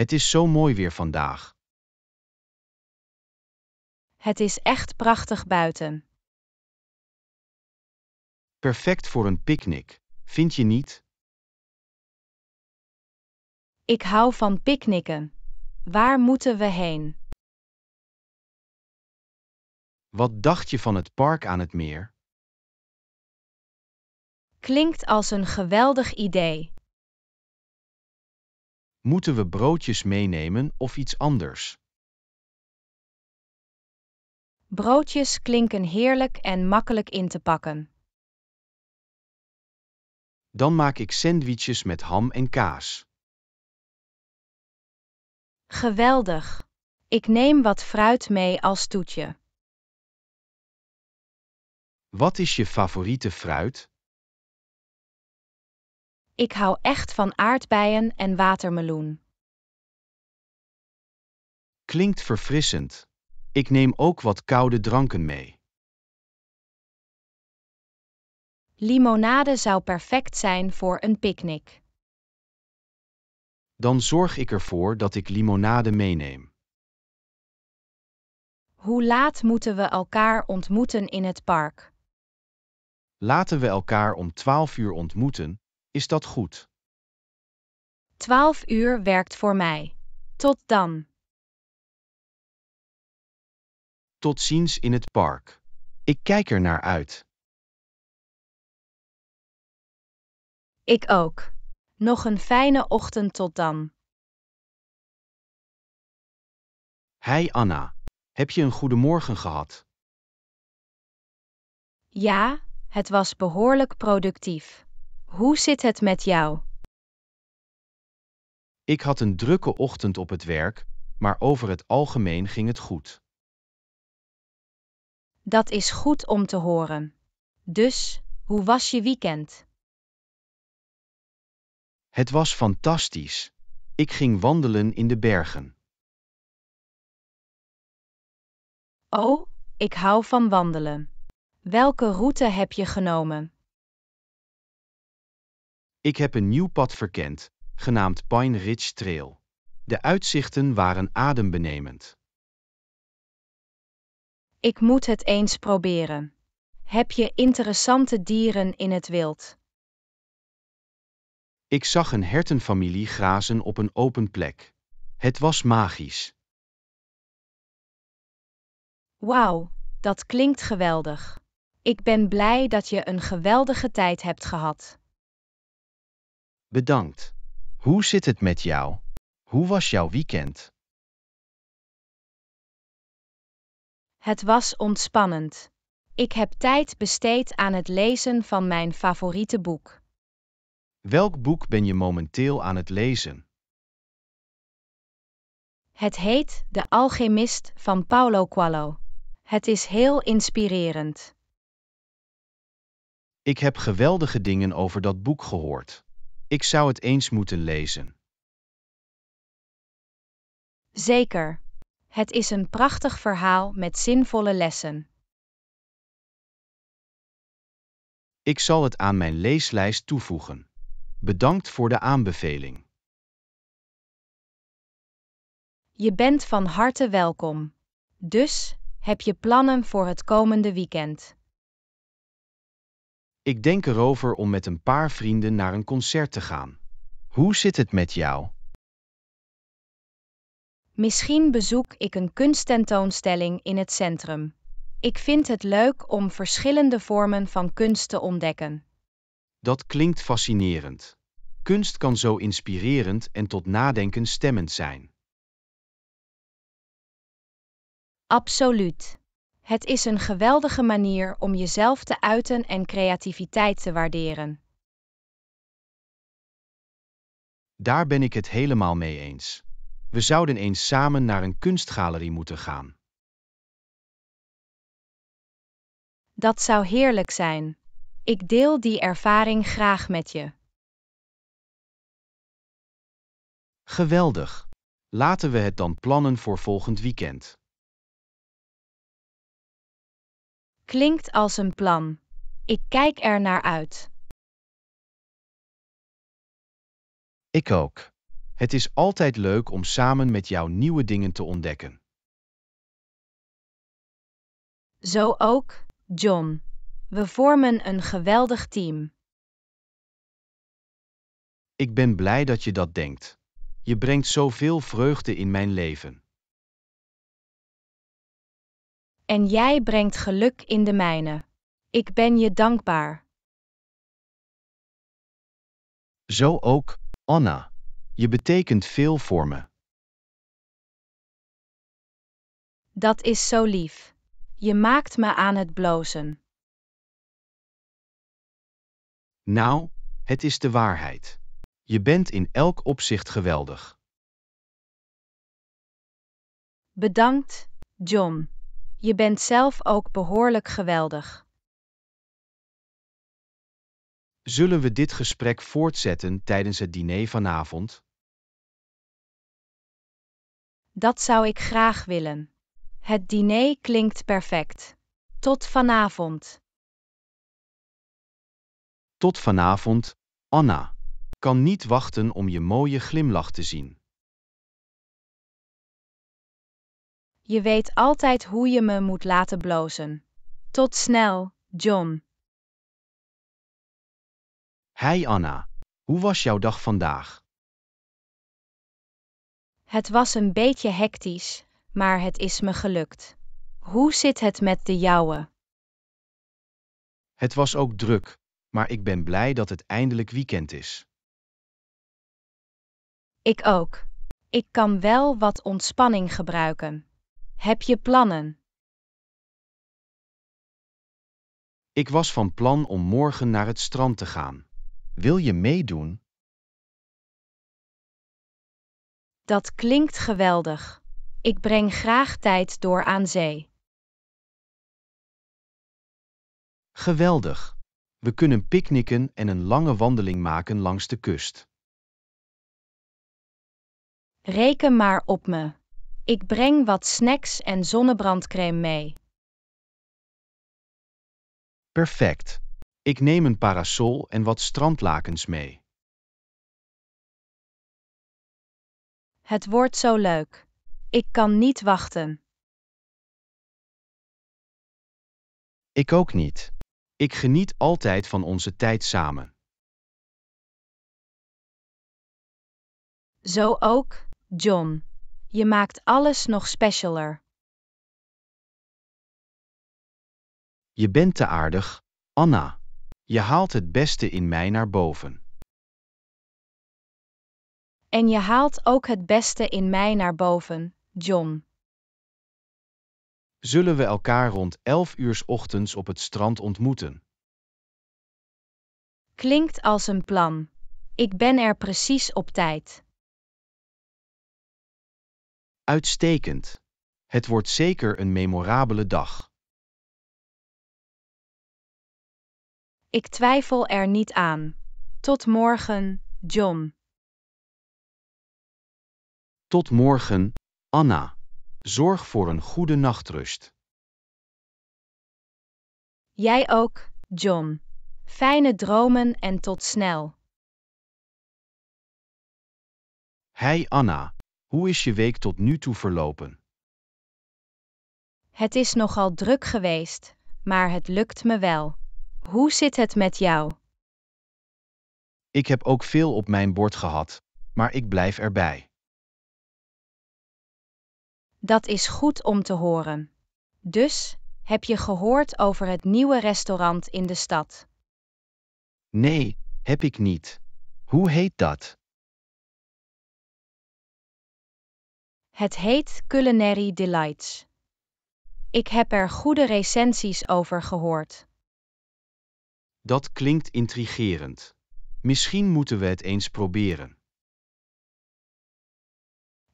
Het is zo mooi weer vandaag. Het is echt prachtig buiten. Perfect voor een picknick, vind je niet? Ik hou van picknicken. Waar moeten we heen? Wat dacht je van het park aan het meer? Klinkt als een geweldig idee. Moeten we broodjes meenemen of iets anders? Broodjes klinken heerlijk en makkelijk in te pakken. Dan maak ik sandwiches met ham en kaas. Geweldig! Ik neem wat fruit mee als toetje. Wat is je favoriete fruit? Ik hou echt van aardbeien en watermeloen. Klinkt verfrissend. Ik neem ook wat koude dranken mee. Limonade zou perfect zijn voor een picknick. Dan zorg ik ervoor dat ik limonade meeneem. Hoe laat moeten we elkaar ontmoeten in het park? Laten we elkaar om 12 uur ontmoeten, is dat goed? 12 uur werkt voor mij. Tot dan. Tot ziens in het park. Ik kijk er naar uit. Ik ook. Nog een fijne ochtend tot dan. Hey Anna, heb je een goede morgen gehad? Ja, het was behoorlijk productief. Hoe zit het met jou? Ik had een drukke ochtend op het werk, maar over het algemeen ging het goed. Dat is goed om te horen. Dus, hoe was je weekend? Het was fantastisch. Ik ging wandelen in de bergen. Oh, ik hou van wandelen. Welke route heb je genomen? Ik heb een nieuw pad verkend, genaamd Pine Ridge Trail. De uitzichten waren adembenemend. Ik moet het eens proberen. Heb je interessante dieren in het wild? Ik zag een hertenfamilie grazen op een open plek. Het was magisch. Wauw, dat klinkt geweldig. Ik ben blij dat je een geweldige tijd hebt gehad. Bedankt. Hoe zit het met jou? Hoe was jouw weekend? Het was ontspannend. Ik heb tijd besteed aan het lezen van mijn favoriete boek. Welk boek ben je momenteel aan het lezen? Het heet De Alchemist van Paulo Coelho. Het is heel inspirerend. Ik heb geweldige dingen over dat boek gehoord. Ik zou het eens moeten lezen. Zeker. Het is een prachtig verhaal met zinvolle lessen. Ik zal het aan mijn leeslijst toevoegen. Bedankt voor de aanbeveling. Je bent van harte welkom. Dus, heb je plannen voor het komende weekend? Ik denk erover om met een paar vrienden naar een concert te gaan. Hoe zit het met jou? Misschien bezoek ik een kunsttentoonstelling in het centrum. Ik vind het leuk om verschillende vormen van kunst te ontdekken. Dat klinkt fascinerend. Kunst kan zo inspirerend en tot nadenken stemmend zijn. Absoluut. Het is een geweldige manier om jezelf te uiten en creativiteit te waarderen. Daar ben ik het helemaal mee eens. We zouden eens samen naar een kunstgalerie moeten gaan. Dat zou heerlijk zijn. Ik deel die ervaring graag met je. Geweldig. Laten we het dan plannen voor volgend weekend. Klinkt als een plan. Ik kijk er naar uit. Ik ook. Het is altijd leuk om samen met jou nieuwe dingen te ontdekken. Zo ook, John. We vormen een geweldig team. Ik ben blij dat je dat denkt. Je brengt zoveel vreugde in mijn leven en jij brengt geluk in de mijne. Ik ben je dankbaar. Zo ook, Anna. Je betekent veel voor me. Dat is zo lief. Je maakt me aan het blozen. Nou, het is de waarheid. Je bent in elk opzicht geweldig. Bedankt, John. Je bent zelf ook behoorlijk geweldig. Zullen we dit gesprek voortzetten tijdens het diner vanavond? Dat zou ik graag willen. Het diner klinkt perfect. Tot vanavond. Tot vanavond, Anna. Kan niet wachten om je mooie glimlach te zien. Je weet altijd hoe je me moet laten blozen. Tot snel, John. Hey Anna, hoe was jouw dag vandaag? Het was een beetje hectisch, maar het is me gelukt. Hoe zit het met de jouwe? Het was ook druk, maar ik ben blij dat het eindelijk weekend is. Ik ook. Ik kan wel wat ontspanning gebruiken. Heb je plannen? Ik was van plan om morgen naar het strand te gaan. Wil je meedoen? Dat klinkt geweldig. Ik breng graag tijd door aan zee. Geweldig. We kunnen picknicken en een lange wandeling maken langs de kust. Reken maar op me. Ik breng wat snacks en zonnebrandcrème mee. Perfect. Ik neem een parasol en wat strandlakens mee. Het wordt zo leuk. Ik kan niet wachten. Ik ook niet. Ik geniet altijd van onze tijd samen. Zo ook, John. Je maakt alles nog specialer. Je bent te aardig, Anna. Je haalt het beste in mij naar boven. En je haalt ook het beste in mij naar boven, John. Zullen we elkaar rond 11 uur ochtends op het strand ontmoeten? Klinkt als een plan. Ik ben er precies op tijd. Uitstekend. Het wordt zeker een memorabele dag. Ik twijfel er niet aan. Tot morgen, John. Tot morgen, Anna. Zorg voor een goede nachtrust. Jij ook, John. Fijne dromen en tot snel. Hey Anna. Hoe is je week tot nu toe verlopen? Het is nogal druk geweest, maar het lukt me wel. Hoe zit het met jou? Ik heb ook veel op mijn bord gehad, maar ik blijf erbij. Dat is goed om te horen. Dus, heb je gehoord over het nieuwe restaurant in de stad? Nee, heb ik niet. Hoe heet dat? Het heet Culinary Delights. Ik heb er goede recensies over gehoord. Dat klinkt intrigerend. Misschien moeten we het eens proberen.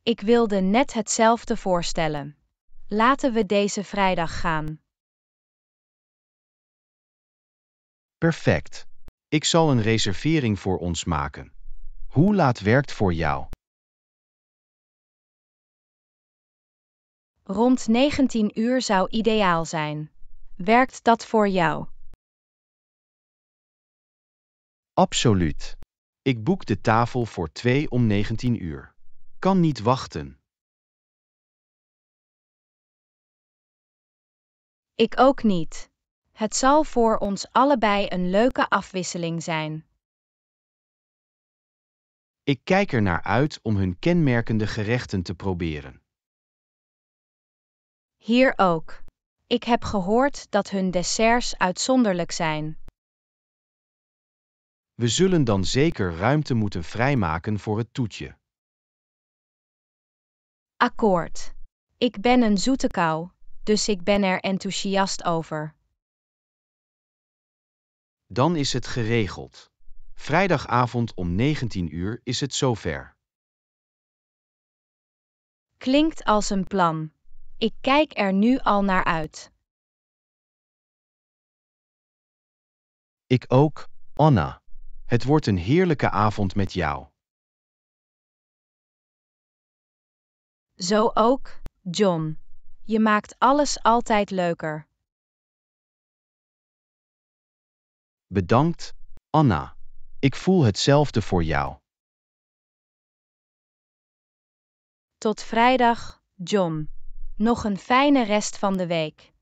Ik wilde net hetzelfde voorstellen. Laten we deze vrijdag gaan. Perfect. Ik zal een reservering voor ons maken. Hoe laat werkt voor jou? Rond 19 uur zou ideaal zijn. Werkt dat voor jou? Absoluut. Ik boek de tafel voor 2 om 19 uur. Kan niet wachten. Ik ook niet. Het zal voor ons allebei een leuke afwisseling zijn. Ik kijk er naar uit om hun kenmerkende gerechten te proberen. Hier ook. Ik heb gehoord dat hun desserts uitzonderlijk zijn. We zullen dan zeker ruimte moeten vrijmaken voor het toetje. Akkoord. Ik ben een zoete kou, dus ik ben er enthousiast over. Dan is het geregeld. Vrijdagavond om 19 uur is het zover. Klinkt als een plan. Ik kijk er nu al naar uit. Ik ook, Anna. Het wordt een heerlijke avond met jou. Zo ook, John. Je maakt alles altijd leuker. Bedankt, Anna. Ik voel hetzelfde voor jou. Tot vrijdag, John. Nog een fijne rest van de week.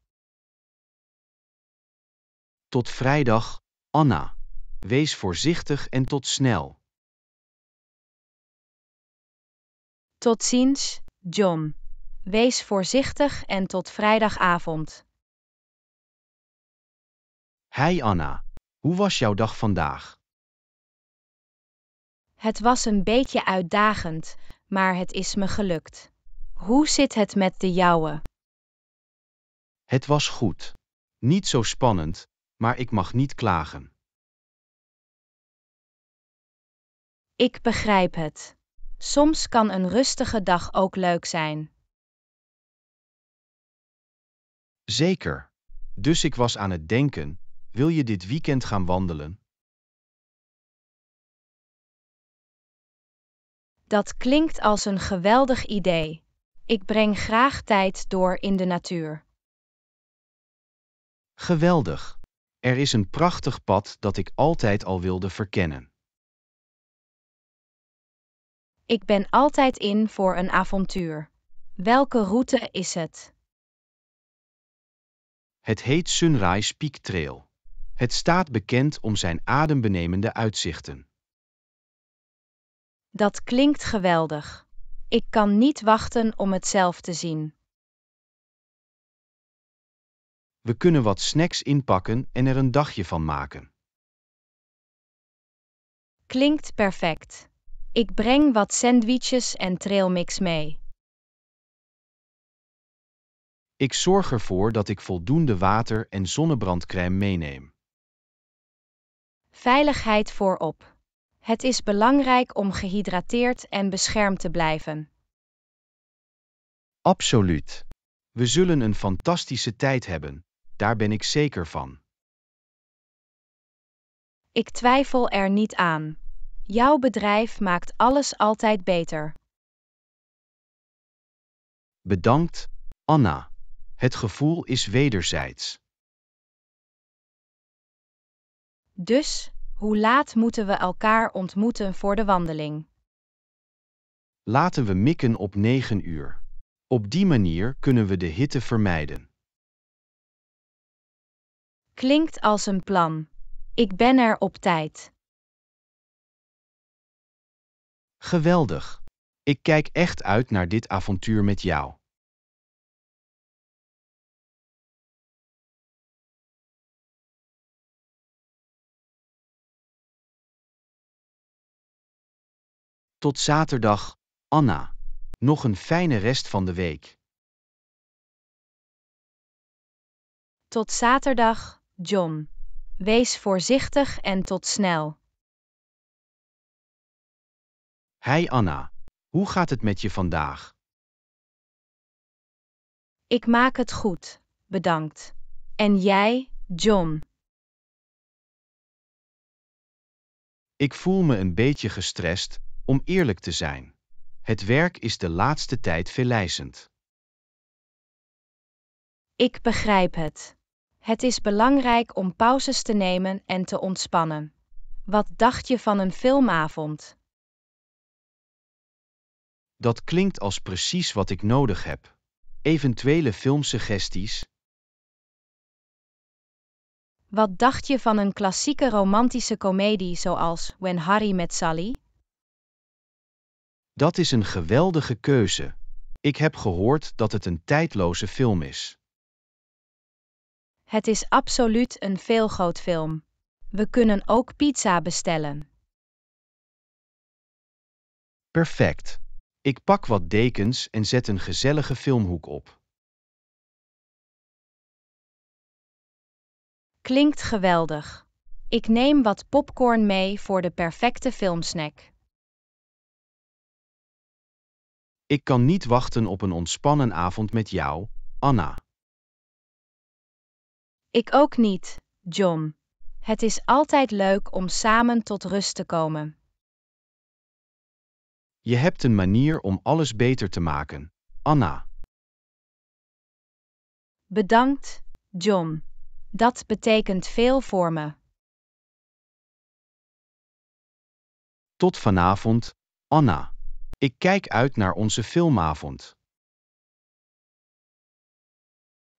Tot vrijdag, Anna. Wees voorzichtig en tot snel. Tot ziens, John. Wees voorzichtig en tot vrijdagavond. Hi Anna, hoe was jouw dag vandaag? Het was een beetje uitdagend, maar het is me gelukt. Hoe zit het met de jouwe? Het was goed. Niet zo spannend, maar ik mag niet klagen. Ik begrijp het. Soms kan een rustige dag ook leuk zijn. Zeker. Dus ik was aan het denken: wil je dit weekend gaan wandelen? Dat klinkt als een geweldig idee. Ik breng graag tijd door in de natuur. Geweldig. Er is een prachtig pad dat ik altijd al wilde verkennen. Ik ben altijd in voor een avontuur. Welke route is het? Het heet Sunrise Peak Trail. Het staat bekend om zijn adembenemende uitzichten. Dat klinkt geweldig. Ik kan niet wachten om het zelf te zien. We kunnen wat snacks inpakken en er een dagje van maken. Klinkt perfect. Ik breng wat sandwiches en trailmix mee. Ik zorg ervoor dat ik voldoende water en zonnebrandcrème meeneem. Veiligheid voorop. Het is belangrijk om gehydrateerd en beschermd te blijven. Absoluut. We zullen een fantastische tijd hebben, daar ben ik zeker van. Ik twijfel er niet aan. Jouw bedrijf maakt alles altijd beter. Bedankt, Anna. Het gevoel is wederzijds. Dus, hoe laat moeten we elkaar ontmoeten voor de wandeling? Laten we mikken op 9 uur. Op die manier kunnen we de hitte vermijden. Klinkt als een plan. Ik ben er op tijd. Geweldig. Ik kijk echt uit naar dit avontuur met jou. Tot zaterdag, Anna. Nog een fijne rest van de week. Tot zaterdag, John. Wees voorzichtig en tot snel. Hey Anna, hoe gaat het met je vandaag? Ik maak het goed, bedankt. En jij, John? Ik voel me een beetje gestrest, om eerlijk te zijn, het werk is de laatste tijd verleidend. Ik begrijp het. Het is belangrijk om pauzes te nemen en te ontspannen. Wat dacht je van een filmavond? Dat klinkt als precies wat ik nodig heb. Eventuele filmsuggesties. Wat dacht je van een klassieke romantische komedie zoals When Harry Met Sally? Dat is een geweldige keuze. Ik heb gehoord dat het een tijdloze film is. Het is absoluut een film. We kunnen ook pizza bestellen. Perfect. Ik pak wat dekens en zet een gezellige filmhoek op. Klinkt geweldig. Ik neem wat popcorn mee voor de perfecte filmsnack. Ik kan niet wachten op een ontspannen avond met jou, Anna. Ik ook niet, John. Het is altijd leuk om samen tot rust te komen. Je hebt een manier om alles beter te maken, Anna. Bedankt, John. Dat betekent veel voor me. Tot vanavond, Anna. Ik kijk uit naar onze filmavond.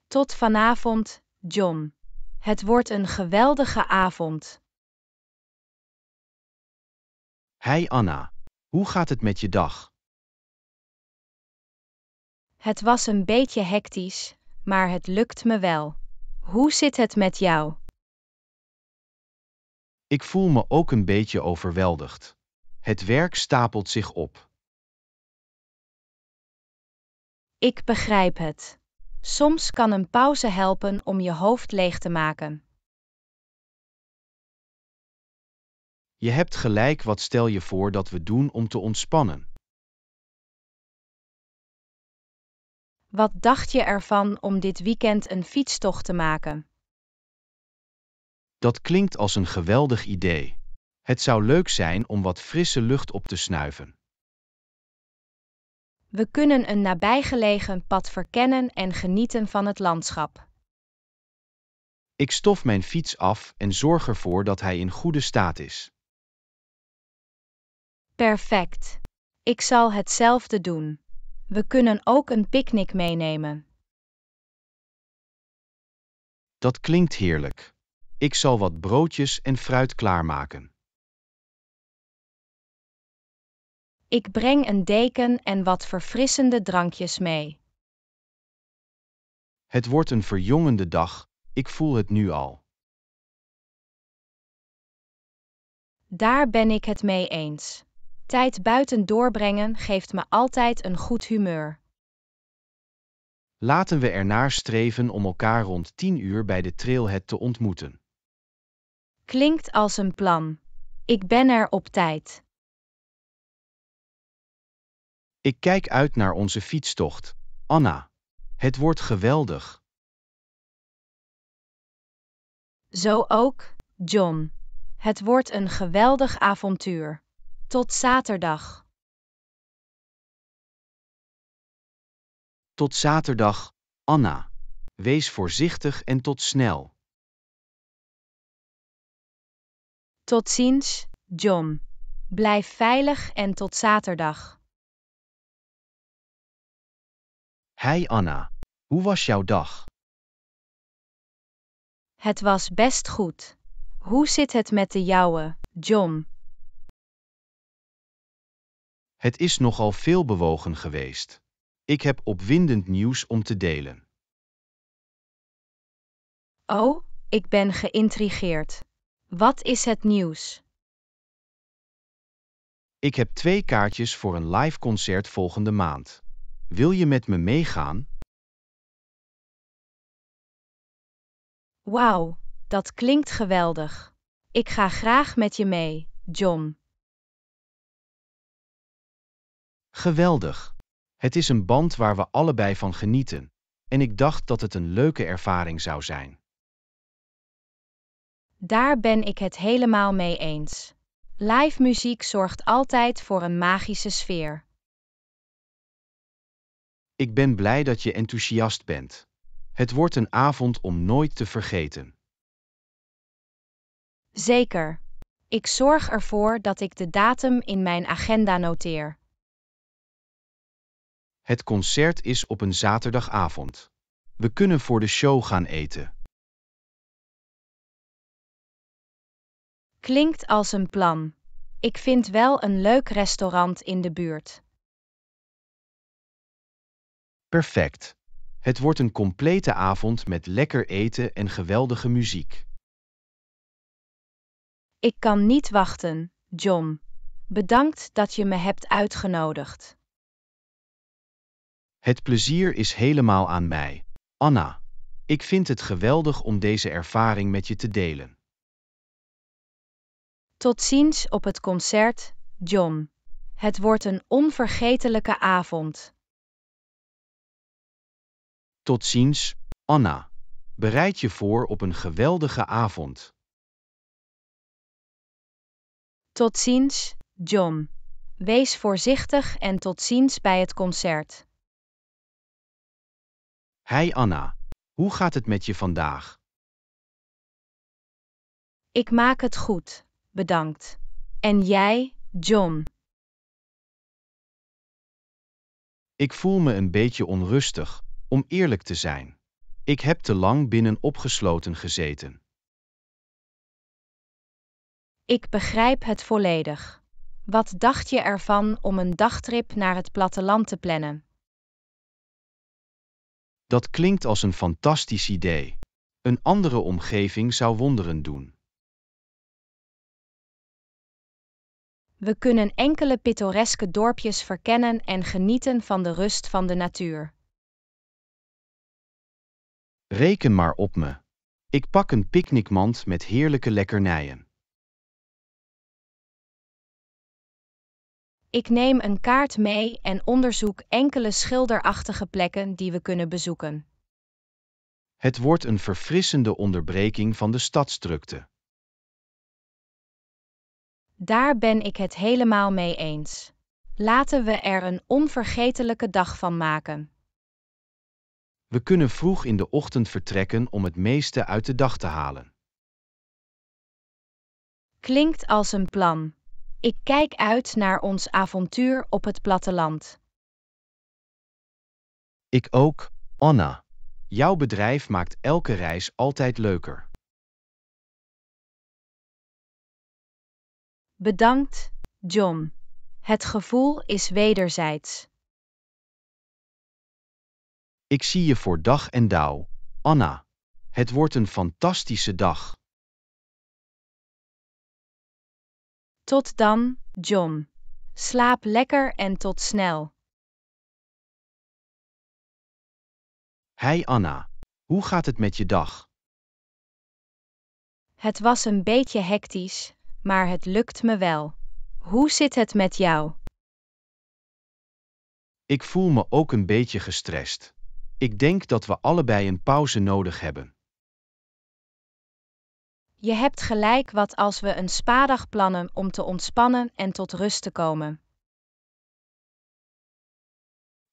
Tot vanavond, John. Het wordt een geweldige avond. Hey Anna, hoe gaat het met je dag? Het was een beetje hectisch, maar het lukt me wel. Hoe zit het met jou? Ik voel me ook een beetje overweldigd. Het werk stapelt zich op. Ik begrijp het. Soms kan een pauze helpen om je hoofd leeg te maken. Je hebt gelijk, wat stel je voor dat we doen om te ontspannen? Wat dacht je ervan om dit weekend een fietstocht te maken? Dat klinkt als een geweldig idee. Het zou leuk zijn om wat frisse lucht op te snuiven. We kunnen een nabijgelegen pad verkennen en genieten van het landschap. Ik stof mijn fiets af en zorg ervoor dat hij in goede staat is. Perfect. Ik zal hetzelfde doen. We kunnen ook een picknick meenemen. Dat klinkt heerlijk. Ik zal wat broodjes en fruit klaarmaken. Ik breng een deken en wat verfrissende drankjes mee. Het wordt een verjongende dag, ik voel het nu al. Daar ben ik het mee eens. Tijd buiten doorbrengen geeft me altijd een goed humeur. Laten we ernaar streven om elkaar rond 10 uur bij de trailhead te ontmoeten. Klinkt als een plan. Ik ben er op tijd. Ik kijk uit naar onze fietstocht. Anna, het wordt geweldig. Zo ook, John. Het wordt een geweldig avontuur. Tot zaterdag. Tot zaterdag, Anna. Wees voorzichtig en tot snel. Tot ziens, John. Blijf veilig en tot zaterdag. Hey Anna, hoe was jouw dag? Het was best goed. Hoe zit het met de jouwe, John? Het is nogal veel bewogen geweest. Ik heb opwindend nieuws om te delen. Oh, ik ben geïntrigeerd. Wat is het nieuws? Ik heb twee kaartjes voor een live concert volgende maand. Wil je met me meegaan? Wauw, dat klinkt geweldig. Ik ga graag met je mee, John. Geweldig. Het is een band waar we allebei van genieten, en ik dacht dat het een leuke ervaring zou zijn. Daar ben ik het helemaal mee eens. Live muziek zorgt altijd voor een magische sfeer. Ik ben blij dat je enthousiast bent. Het wordt een avond om nooit te vergeten. Zeker. Ik zorg ervoor dat ik de datum in mijn agenda noteer. Het concert is op een zaterdagavond. We kunnen voor de show gaan eten. Klinkt als een plan. Ik vind wel een leuk restaurant in de buurt. Perfect. Het wordt een complete avond met lekker eten en geweldige muziek. Ik kan niet wachten, John. Bedankt dat je me hebt uitgenodigd. Het plezier is helemaal aan mij, Anna. Ik vind het geweldig om deze ervaring met je te delen. Tot ziens op het concert, John. Het wordt een onvergetelijke avond. Tot ziens, Anna. Bereid je voor op een geweldige avond. Tot ziens, John. Wees voorzichtig en tot ziens bij het concert. Hey Anna, hoe gaat het met je vandaag? Ik maak het goed, bedankt. En jij, John? Ik voel me een beetje onrustig, om eerlijk te zijn. Ik heb te lang binnen opgesloten gezeten. Ik begrijp het volledig. Wat dacht je ervan om een dagtrip naar het platteland te plannen? Dat klinkt als een fantastisch idee. Een andere omgeving zou wonderen doen. We kunnen enkele pittoreske dorpjes verkennen en genieten van de rust van de natuur. Reken maar op me. Ik pak een picknickmand met heerlijke lekkernijen. Ik neem een kaart mee en onderzoek enkele schilderachtige plekken die we kunnen bezoeken. Het wordt een verfrissende onderbreking van de stadsdrukte. Daar ben ik het helemaal mee eens. Laten we er een onvergetelijke dag van maken. We kunnen vroeg in de ochtend vertrekken om het meeste uit de dag te halen. Klinkt als een plan. Ik kijk uit naar ons avontuur op het platteland. Ik ook, Anna. Jouw bedrijf maakt elke reis altijd leuker. Bedankt, John. Het gevoel is wederzijds. Ik zie je voor dag en dauw, Anna. Het wordt een fantastische dag. Tot dan, John. Slaap lekker en tot snel. Hey Anna, hoe gaat het met je dag? Het was een beetje hectisch, maar het lukt me wel. Hoe zit het met jou? Ik voel me ook een beetje gestrest. Ik denk dat we allebei een pauze nodig hebben. Je hebt gelijk wat als we een spadag plannen om te ontspannen en tot rust te komen.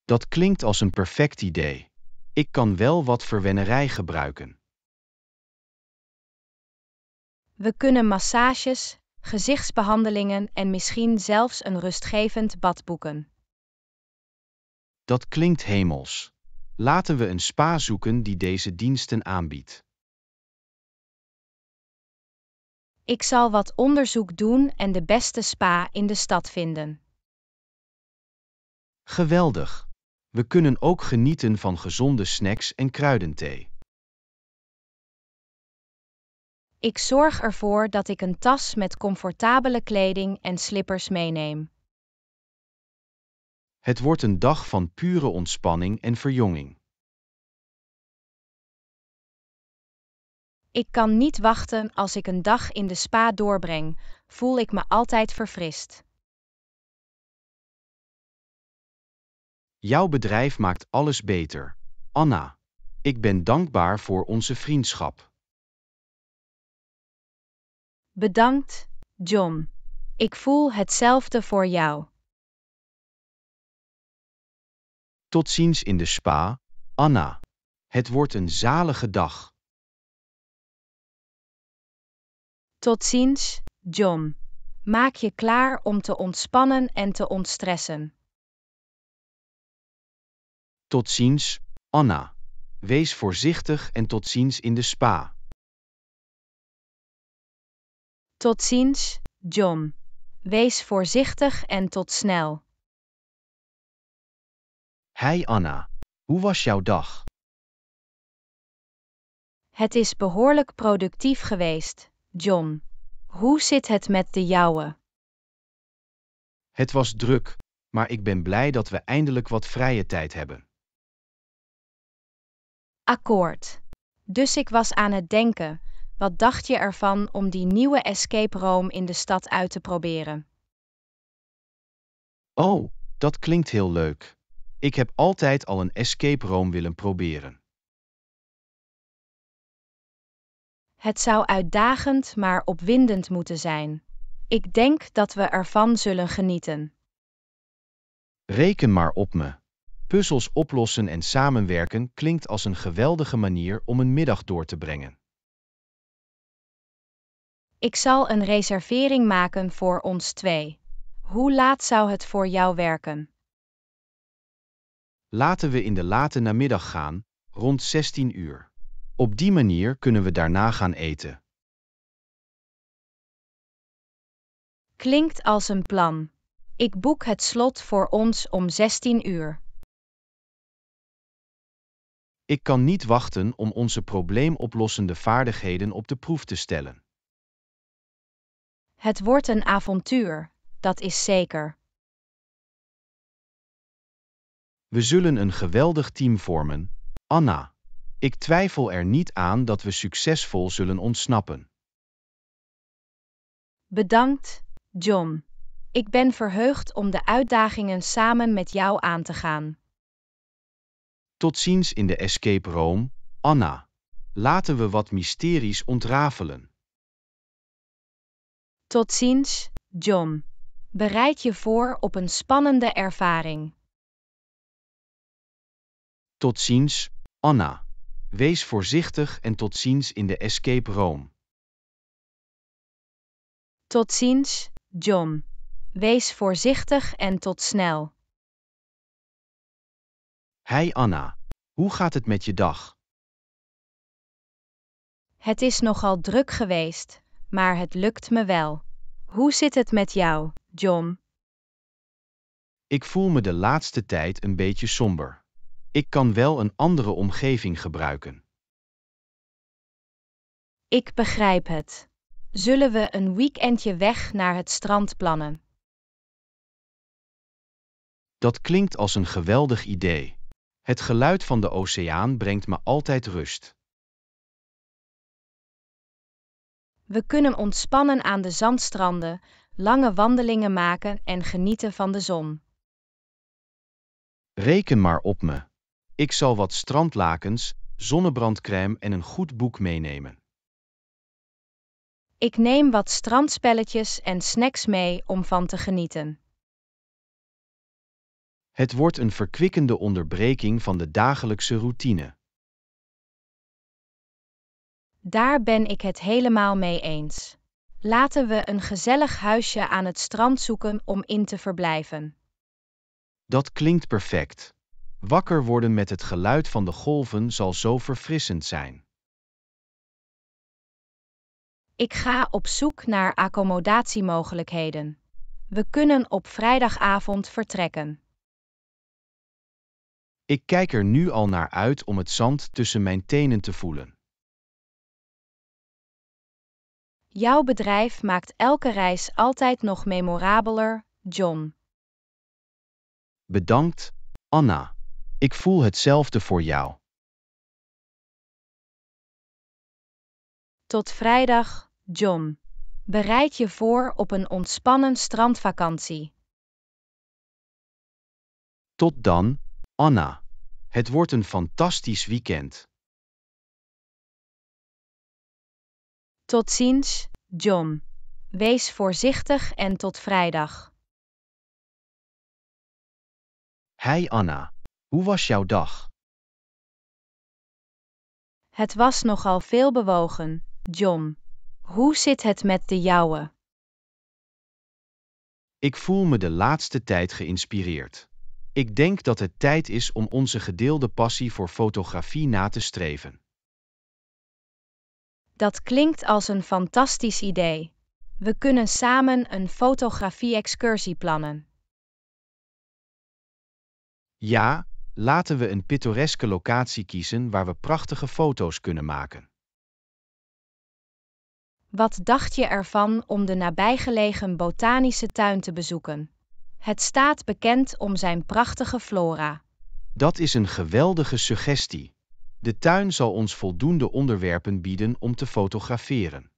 Dat klinkt als een perfect idee. Ik kan wel wat verwennerij gebruiken. We kunnen massages, gezichtsbehandelingen en misschien zelfs een rustgevend bad boeken. Dat klinkt hemels. Laten we een spa zoeken die deze diensten aanbiedt. Ik zal wat onderzoek doen en de beste spa in de stad vinden. Geweldig! We kunnen ook genieten van gezonde snacks en kruidenthee. Ik zorg ervoor dat ik een tas met comfortabele kleding en slippers meeneem. Het wordt een dag van pure ontspanning en verjonging. Ik kan niet wachten als ik een dag in de spa doorbreng, voel ik me altijd verfrist. Jouw bedrijf maakt alles beter. Anna, ik ben dankbaar voor onze vriendschap. Bedankt, John. Ik voel hetzelfde voor jou. Tot ziens in de spa, Anna. Het wordt een zalige dag. Tot ziens, John. Maak je klaar om te ontspannen en te ontstressen. Tot ziens, Anna. Wees voorzichtig en tot ziens in de spa. Tot ziens, John. Wees voorzichtig en tot snel. Hey Anna, hoe was jouw dag? Het is behoorlijk productief geweest, John. Hoe zit het met de jouwe? Het was druk, maar ik ben blij dat we eindelijk wat vrije tijd hebben. Akkoord. Dus ik was aan het denken, wat dacht je ervan om die nieuwe escape room in de stad uit te proberen? Oh, dat klinkt heel leuk. Ik heb altijd al een escape room willen proberen. Het zou uitdagend maar opwindend moeten zijn. Ik denk dat we ervan zullen genieten. Reken maar op me. Puzzels oplossen en samenwerken klinkt als een geweldige manier om een middag door te brengen. Ik zal een reservering maken voor ons twee. Hoe laat zou het voor jou werken? Laten we in de late namiddag gaan, rond 16 uur. Op die manier kunnen we daarna gaan eten. Klinkt als een plan. Ik boek het slot voor ons om 16 uur. Ik kan niet wachten om onze probleemoplossende vaardigheden op de proef te stellen. Het wordt een avontuur, dat is zeker. We zullen een geweldig team vormen, Anna. Ik twijfel er niet aan dat we succesvol zullen ontsnappen. Bedankt, John. Ik ben verheugd om de uitdagingen samen met jou aan te gaan. Tot ziens in de Escape Room, Anna. Laten we wat mysteries ontrafelen. Tot ziens, John. Bereid je voor op een spannende ervaring. Tot ziens, Anna. Wees voorzichtig en tot ziens in de escape room. Tot ziens, John. Wees voorzichtig en tot snel. Hey Anna, hoe gaat het met je dag? Het is nogal druk geweest, maar het lukt me wel. Hoe zit het met jou, John? Ik voel me de laatste tijd een beetje somber. Ik kan wel een andere omgeving gebruiken. Ik begrijp het. Zullen we een weekendje weg naar het strand plannen? Dat klinkt als een geweldig idee. Het geluid van de oceaan brengt me altijd rust. We kunnen ontspannen aan de zandstranden, lange wandelingen maken en genieten van de zon. Reken maar op me. Ik zal wat strandlakens, zonnebrandcrème en een goed boek meenemen. Ik neem wat strandspelletjes en snacks mee om van te genieten. Het wordt een verkwikkende onderbreking van de dagelijkse routine. Daar ben ik het helemaal mee eens. Laten we een gezellig huisje aan het strand zoeken om in te verblijven. Dat klinkt perfect. Wakker worden met het geluid van de golven zal zo verfrissend zijn. Ik ga op zoek naar accommodatiemogelijkheden. We kunnen op vrijdagavond vertrekken. Ik kijk er nu al naar uit om het zand tussen mijn tenen te voelen. Jouw bedrijf maakt elke reis altijd nog memorabeler, John. Bedankt, Anna. Ik voel hetzelfde voor jou. Tot vrijdag, John. Bereid je voor op een ontspannen strandvakantie. Tot dan, Anna. Het wordt een fantastisch weekend. Tot ziens, John. Wees voorzichtig en tot vrijdag. Hey Anna. Hoe was jouw dag? Het was nogal veel bewogen, John. Hoe zit het met de jouwe? Ik voel me de laatste tijd geïnspireerd. Ik denk dat het tijd is om onze gedeelde passie voor fotografie na te streven. Dat klinkt als een fantastisch idee. We kunnen samen een fotografie-excursie plannen. Ja, Laten we een pittoreske locatie kiezen waar we prachtige foto's kunnen maken. Wat dacht je ervan om de nabijgelegen botanische tuin te bezoeken? Het staat bekend om zijn prachtige flora. Dat is een geweldige suggestie. De tuin zal ons voldoende onderwerpen bieden om te fotograferen.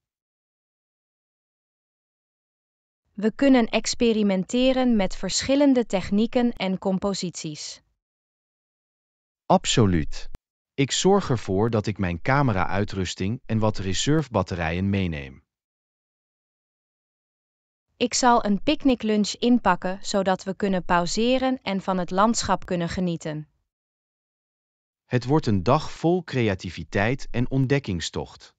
We kunnen experimenteren met verschillende technieken en composities. Absoluut. Ik zorg ervoor dat ik mijn camera-uitrusting en wat reservebatterijen meeneem. Ik zal een picknicklunch inpakken zodat we kunnen pauzeren en van het landschap kunnen genieten. Het wordt een dag vol creativiteit en ontdekkingstocht.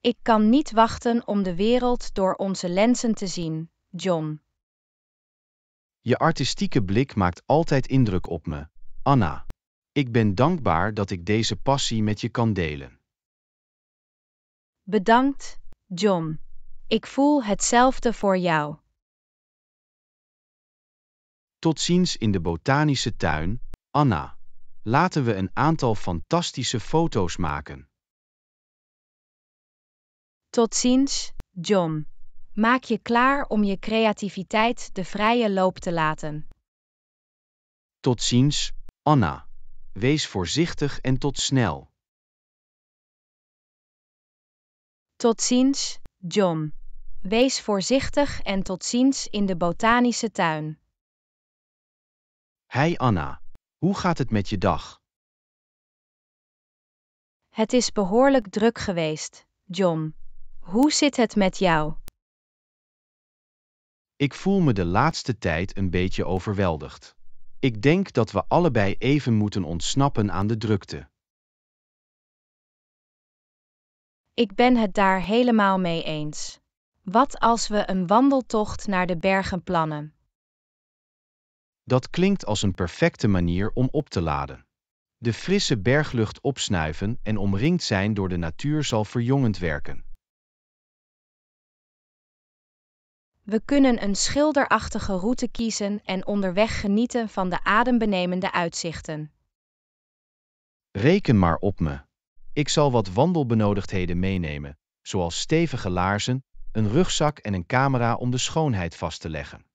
Ik kan niet wachten om de wereld door onze lenzen te zien, John. Je artistieke blik maakt altijd indruk op me, Anna. Ik ben dankbaar dat ik deze passie met je kan delen. Bedankt, John. Ik voel hetzelfde voor jou. Tot ziens in de botanische tuin, Anna. Laten we een aantal fantastische foto's maken. Tot ziens, John. Maak je klaar om je creativiteit de vrije loop te laten. Tot ziens, Anna. Wees voorzichtig en tot snel. Tot ziens, John. Wees voorzichtig en tot ziens in de botanische tuin. Hey Anna, hoe gaat het met je dag? Het is behoorlijk druk geweest, John. Hoe zit het met jou? Ik voel me de laatste tijd een beetje overweldigd. Ik denk dat we allebei even moeten ontsnappen aan de drukte. Ik ben het daar helemaal mee eens. Wat als we een wandeltocht naar de bergen plannen? Dat klinkt als een perfecte manier om op te laden. De frisse berglucht opsnuiven en omringd zijn door de natuur zal verjongend werken. We kunnen een schilderachtige route kiezen en onderweg genieten van de adembenemende uitzichten. Reken maar op me. Ik zal wat wandelbenodigdheden meenemen, zoals stevige laarzen, een rugzak en een camera om de schoonheid vast te leggen.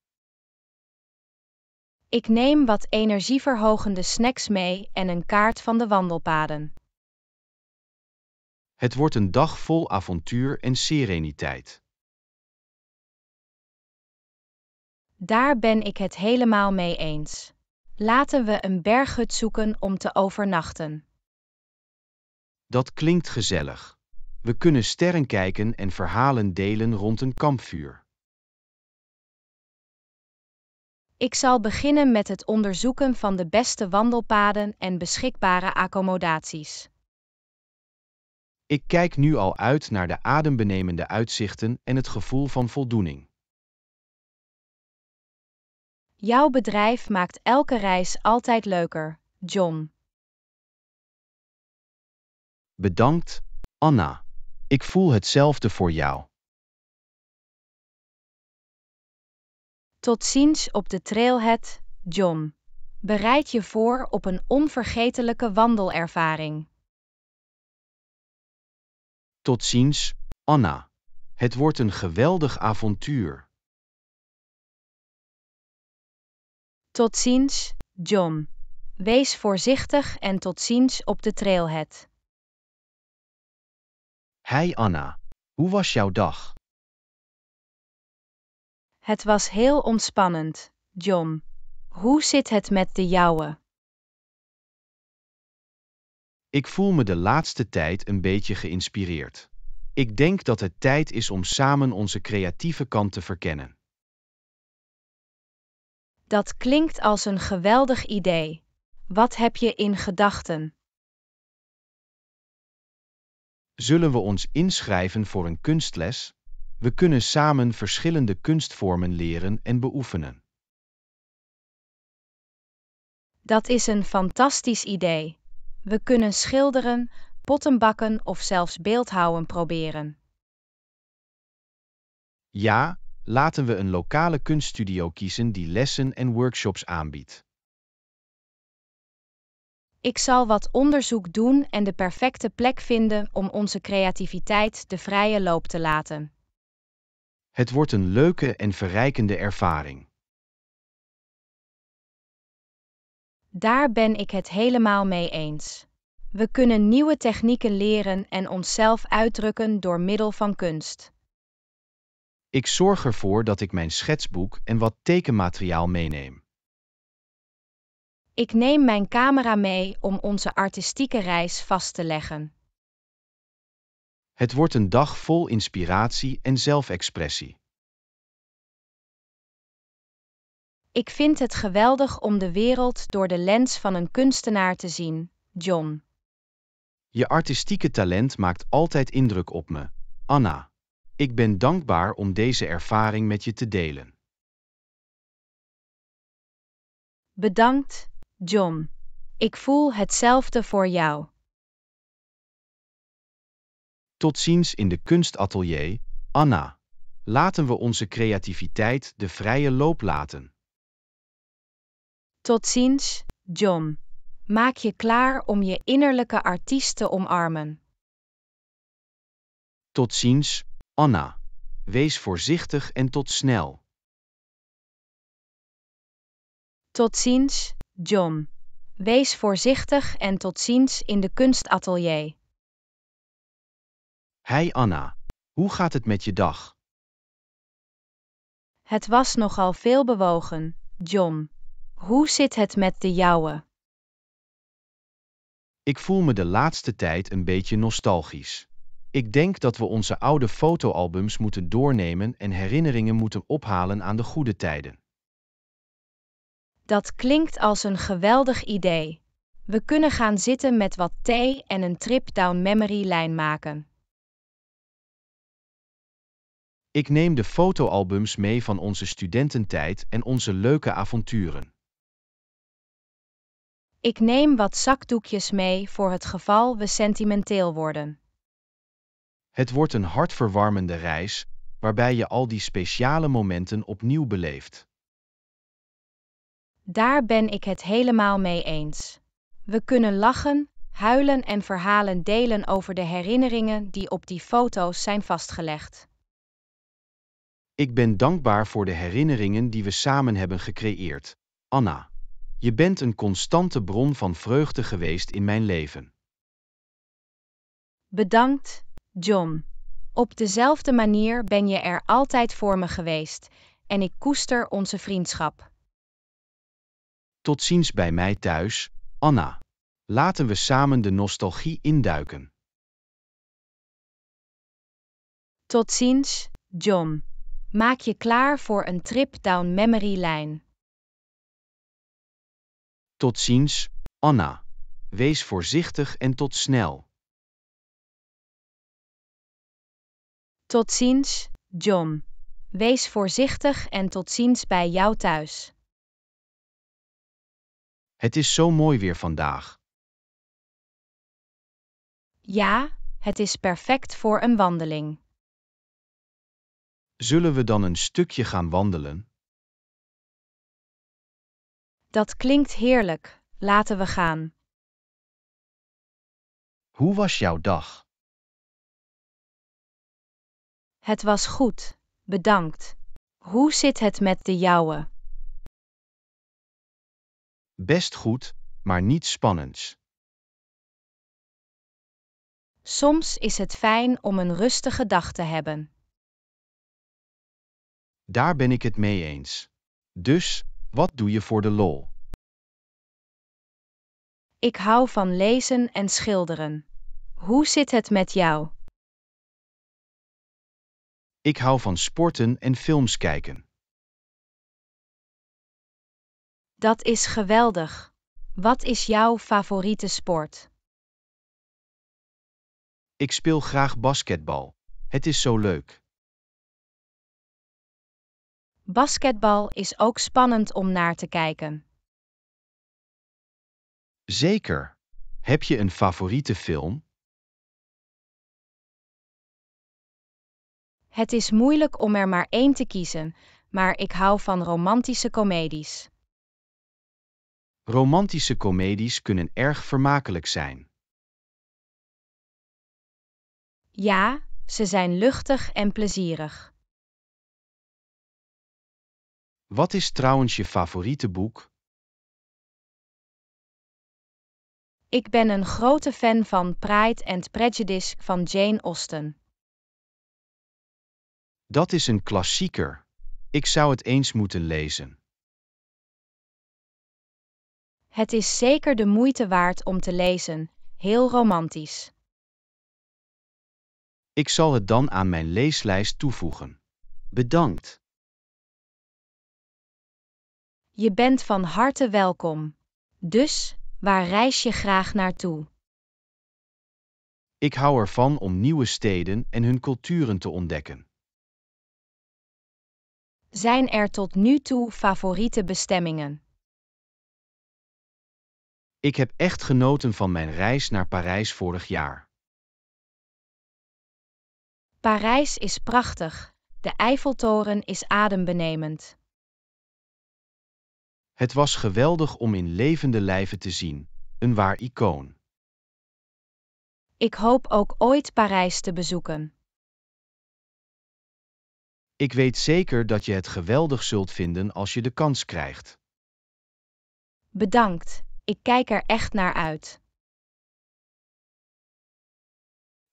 Ik neem wat energieverhogende snacks mee en een kaart van de wandelpaden. Het wordt een dag vol avontuur en sereniteit. Daar ben ik het helemaal mee eens. Laten we een berghut zoeken om te overnachten. Dat klinkt gezellig. We kunnen sterren kijken en verhalen delen rond een kampvuur. Ik zal beginnen met het onderzoeken van de beste wandelpaden en beschikbare accommodaties. Ik kijk nu al uit naar de adembenemende uitzichten en het gevoel van voldoening. Jouw bedrijf maakt elke reis altijd leuker, John. Bedankt, Anna. Ik voel hetzelfde voor jou. Tot ziens op de trailhead, John. Bereid je voor op een onvergetelijke wandelervaring. Tot ziens, Anna. Het wordt een geweldig avontuur. Tot ziens, John. Wees voorzichtig en tot ziens op de trailhead. Hey Anna, hoe was jouw dag? Het was heel ontspannend, John. Hoe zit het met de jouwe? Ik voel me de laatste tijd een beetje geïnspireerd. Ik denk dat het tijd is om samen onze creatieve kant te verkennen. Dat klinkt als een geweldig idee. Wat heb je in gedachten? Zullen we ons inschrijven voor een kunstles? We kunnen samen verschillende kunstvormen leren en beoefenen. Dat is een fantastisch idee. We kunnen schilderen, pottenbakken of zelfs beeldhouwen proberen. Ja, laten we een lokale kunststudio kiezen die lessen en workshops aanbiedt. Ik zal wat onderzoek doen en de perfecte plek vinden om onze creativiteit de vrije loop te laten. Het wordt een leuke en verrijkende ervaring. Daar ben ik het helemaal mee eens. We kunnen nieuwe technieken leren en onszelf uitdrukken door middel van kunst. Ik zorg ervoor dat ik mijn schetsboek en wat tekenmateriaal meeneem. Ik neem mijn camera mee om onze artistieke reis vast te leggen. Het wordt een dag vol inspiratie en zelfexpressie. Ik vind het geweldig om de wereld door de lens van een kunstenaar te zien, John. Je artistieke talent maakt altijd indruk op me, Anna. Ik ben dankbaar om deze ervaring met je te delen. Bedankt, John. Ik voel hetzelfde voor jou. Tot ziens in de kunstatelier, Anna. Laten we onze creativiteit de vrije loop laten. Tot ziens, John. Maak je klaar om je innerlijke artiest te omarmen. Tot ziens, Anna, wees voorzichtig en tot snel. Tot ziens, John. Wees voorzichtig en tot ziens in de kunstatelier. Hey Anna, hoe gaat het met je dag? Het was nogal veel bewogen, John. Hoe zit het met de jouwe? Ik voel me de laatste tijd een beetje nostalgisch. Ik denk dat we onze oude fotoalbums moeten doornemen en herinneringen moeten ophalen aan de goede tijden. Dat klinkt als een geweldig idee. We kunnen gaan zitten met wat thee en een trip down memory lijn maken. Ik neem de fotoalbums mee van onze studententijd en onze leuke avonturen. Ik neem wat zakdoekjes mee voor het geval we sentimenteel worden. Het wordt een hartverwarmende reis, waarbij je al die speciale momenten opnieuw beleeft. Daar ben ik het helemaal mee eens. We kunnen lachen, huilen en verhalen delen over de herinneringen die op die foto's zijn vastgelegd. Ik ben dankbaar voor de herinneringen die we samen hebben gecreëerd. Anna, je bent een constante bron van vreugde geweest in mijn leven. Bedankt, John. Op dezelfde manier ben je er altijd voor me geweest en ik koester onze vriendschap. Tot ziens bij mij thuis, Anna. Laten we samen de nostalgie induiken. Tot ziens, John. Maak je klaar voor een trip down memory lane. Tot ziens, Anna. Wees voorzichtig en tot snel. Tot ziens, John. Wees voorzichtig en tot ziens bij jou thuis. Het is zo mooi weer vandaag. Ja, het is perfect voor een wandeling. Zullen we dan een stukje gaan wandelen? Dat klinkt heerlijk, laten we gaan. Hoe was jouw dag? Het was goed, bedankt. Hoe zit het met de jouwe? Best goed, maar niet spannends. Soms is het fijn om een rustige dag te hebben. Daar ben ik het mee eens. Dus, wat doe je voor de lol? Ik hou van lezen en schilderen. Hoe zit het met jou? Ik hou van sporten en films kijken. Dat is geweldig. Wat is jouw favoriete sport? Ik speel graag basketbal. Het is zo leuk. Basketbal is ook spannend om naar te kijken. Zeker. Heb je een favoriete film? Het is moeilijk om er maar één te kiezen, maar ik hou van romantische comedies. Romantische comedies kunnen erg vermakelijk zijn. Ja, ze zijn luchtig en plezierig. Wat is trouwens je favoriete boek? Ik ben een grote fan van Pride and Prejudice van Jane Austen. Dat is een klassieker. Ik zou het eens moeten lezen. Het is zeker de moeite waard om te lezen, heel romantisch. Ik zal het dan aan mijn leeslijst toevoegen. Bedankt. Je bent van harte welkom. Dus, waar reis je graag naartoe? Ik hou ervan om nieuwe steden en hun culturen te ontdekken. Zijn er tot nu toe favoriete bestemmingen? Ik heb echt genoten van mijn reis naar Parijs vorig jaar. Parijs is prachtig. De Eiffeltoren is adembenemend. Het was geweldig om in levende lijven te zien, een waar icoon. Ik hoop ook ooit Parijs te bezoeken. Ik weet zeker dat je het geweldig zult vinden als je de kans krijgt. Bedankt, ik kijk er echt naar uit.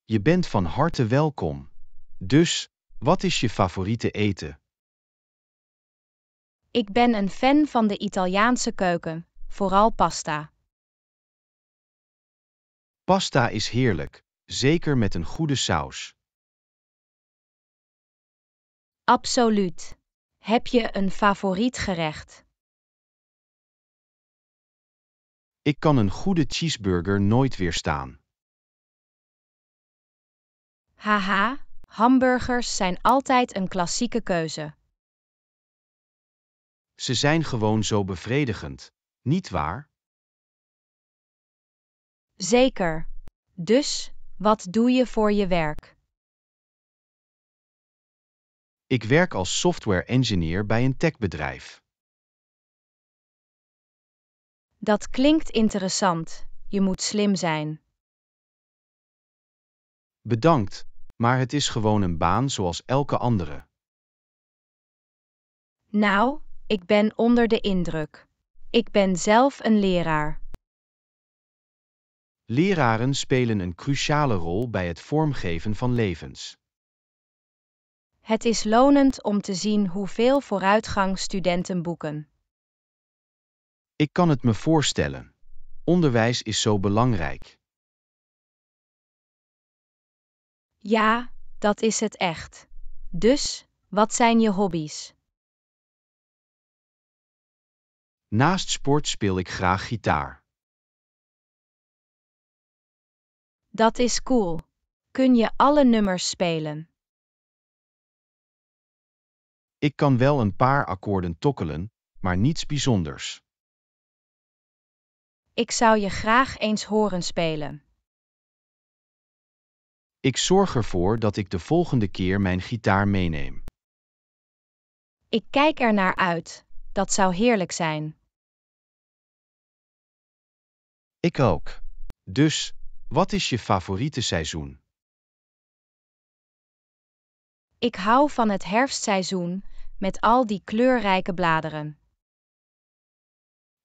Je bent van harte welkom. Dus, wat is je favoriete eten? Ik ben een fan van de Italiaanse keuken, vooral pasta. Pasta is heerlijk, zeker met een goede saus. Absoluut. Heb je een favoriet gerecht? Ik kan een goede cheeseburger nooit weerstaan. Haha, hamburgers zijn altijd een klassieke keuze. Ze zijn gewoon zo bevredigend, niet waar? Zeker. Dus, wat doe je voor je werk? Ik werk als software engineer bij een techbedrijf. Dat klinkt interessant. Je moet slim zijn. Bedankt, maar het is gewoon een baan zoals elke andere. Nou, ik ben onder de indruk. Ik ben zelf een leraar. Leraren spelen een cruciale rol bij het vormgeven van levens. Het is lonend om te zien hoeveel vooruitgang studenten boeken. Ik kan het me voorstellen. Onderwijs is zo belangrijk. Ja, dat is het echt. Dus, wat zijn je hobby's? Naast sport speel ik graag gitaar. Dat is cool. Kun je alle nummers spelen? Ik kan wel een paar akkoorden tokkelen, maar niets bijzonders. Ik zou je graag eens horen spelen. Ik zorg ervoor dat ik de volgende keer mijn gitaar meeneem. Ik kijk er naar uit, dat zou heerlijk zijn. Ik ook. Dus, wat is je favoriete seizoen? Ik hou van het herfstseizoen, met al die kleurrijke bladeren.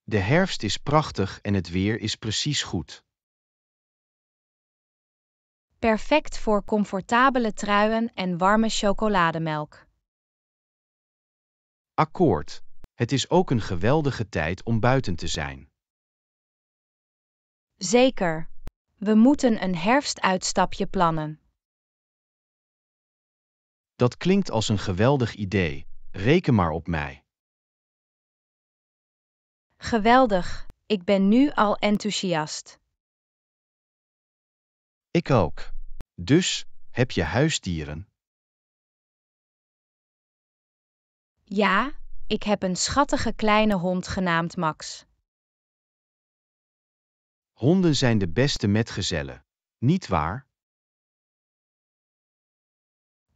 De herfst is prachtig en het weer is precies goed. Perfect voor comfortabele truien en warme chocolademelk. Akkoord. Het is ook een geweldige tijd om buiten te zijn. Zeker. We moeten een herfstuitstapje plannen. Dat klinkt als een geweldig idee. Reken maar op mij. Geweldig, ik ben nu al enthousiast. Ik ook. Dus, heb je huisdieren? Ja, ik heb een schattige kleine hond genaamd Max. Honden zijn de beste metgezellen, niet waar?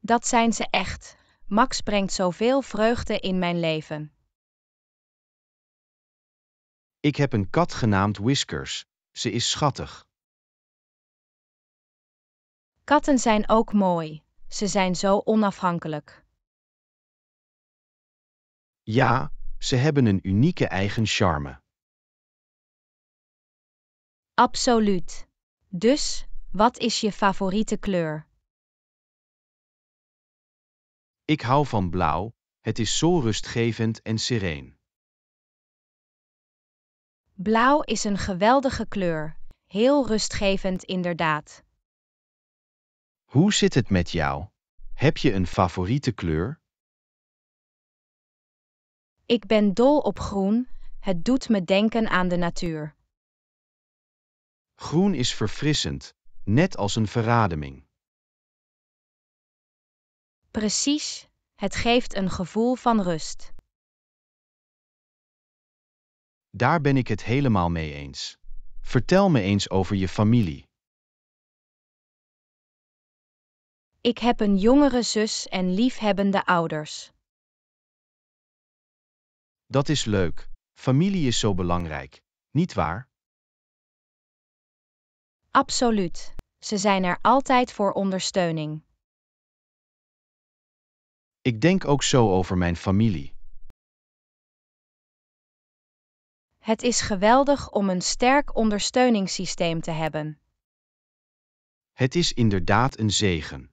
Dat zijn ze echt. Max brengt zoveel vreugde in mijn leven. Ik heb een kat genaamd Whiskers, ze is schattig. Katten zijn ook mooi, ze zijn zo onafhankelijk. Ja, ze hebben een unieke eigen charme. Absoluut. Dus, wat is je favoriete kleur? Ik hou van blauw, het is zo rustgevend en sereen. Blauw is een geweldige kleur, heel rustgevend inderdaad. Hoe zit het met jou? Heb je een favoriete kleur? Ik ben dol op groen, het doet me denken aan de natuur. Groen is verfrissend, net als een verademing. Precies, het geeft een gevoel van rust. Daar ben ik het helemaal mee eens. Vertel me eens over je familie. Ik heb een jongere zus en liefhebbende ouders. Dat is leuk. Familie is zo belangrijk, niet waar? Absoluut. Ze zijn er altijd voor ondersteuning. Ik denk ook zo over mijn familie. Het is geweldig om een sterk ondersteuningssysteem te hebben. Het is inderdaad een zegen.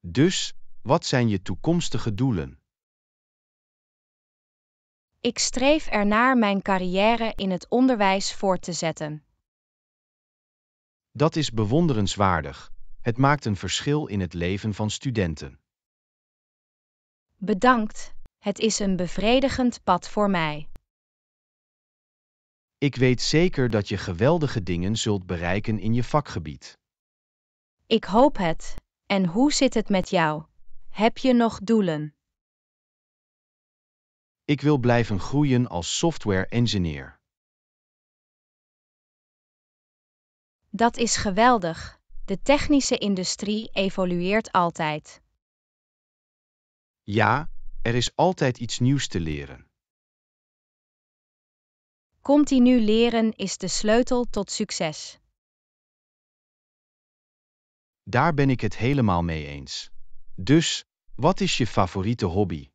Dus, wat zijn je toekomstige doelen? Ik streef ernaar mijn carrière in het onderwijs voort te zetten. Dat is bewonderenswaardig. Het maakt een verschil in het leven van studenten. Bedankt, het is een bevredigend pad voor mij. Ik weet zeker dat je geweldige dingen zult bereiken in je vakgebied. Ik hoop het. En hoe zit het met jou? Heb je nog doelen? Ik wil blijven groeien als software engineer. Dat is geweldig. De technische industrie evolueert altijd. Ja, er is altijd iets nieuws te leren. Continu leren is de sleutel tot succes. Daar ben ik het helemaal mee eens. Dus, wat is je favoriete hobby?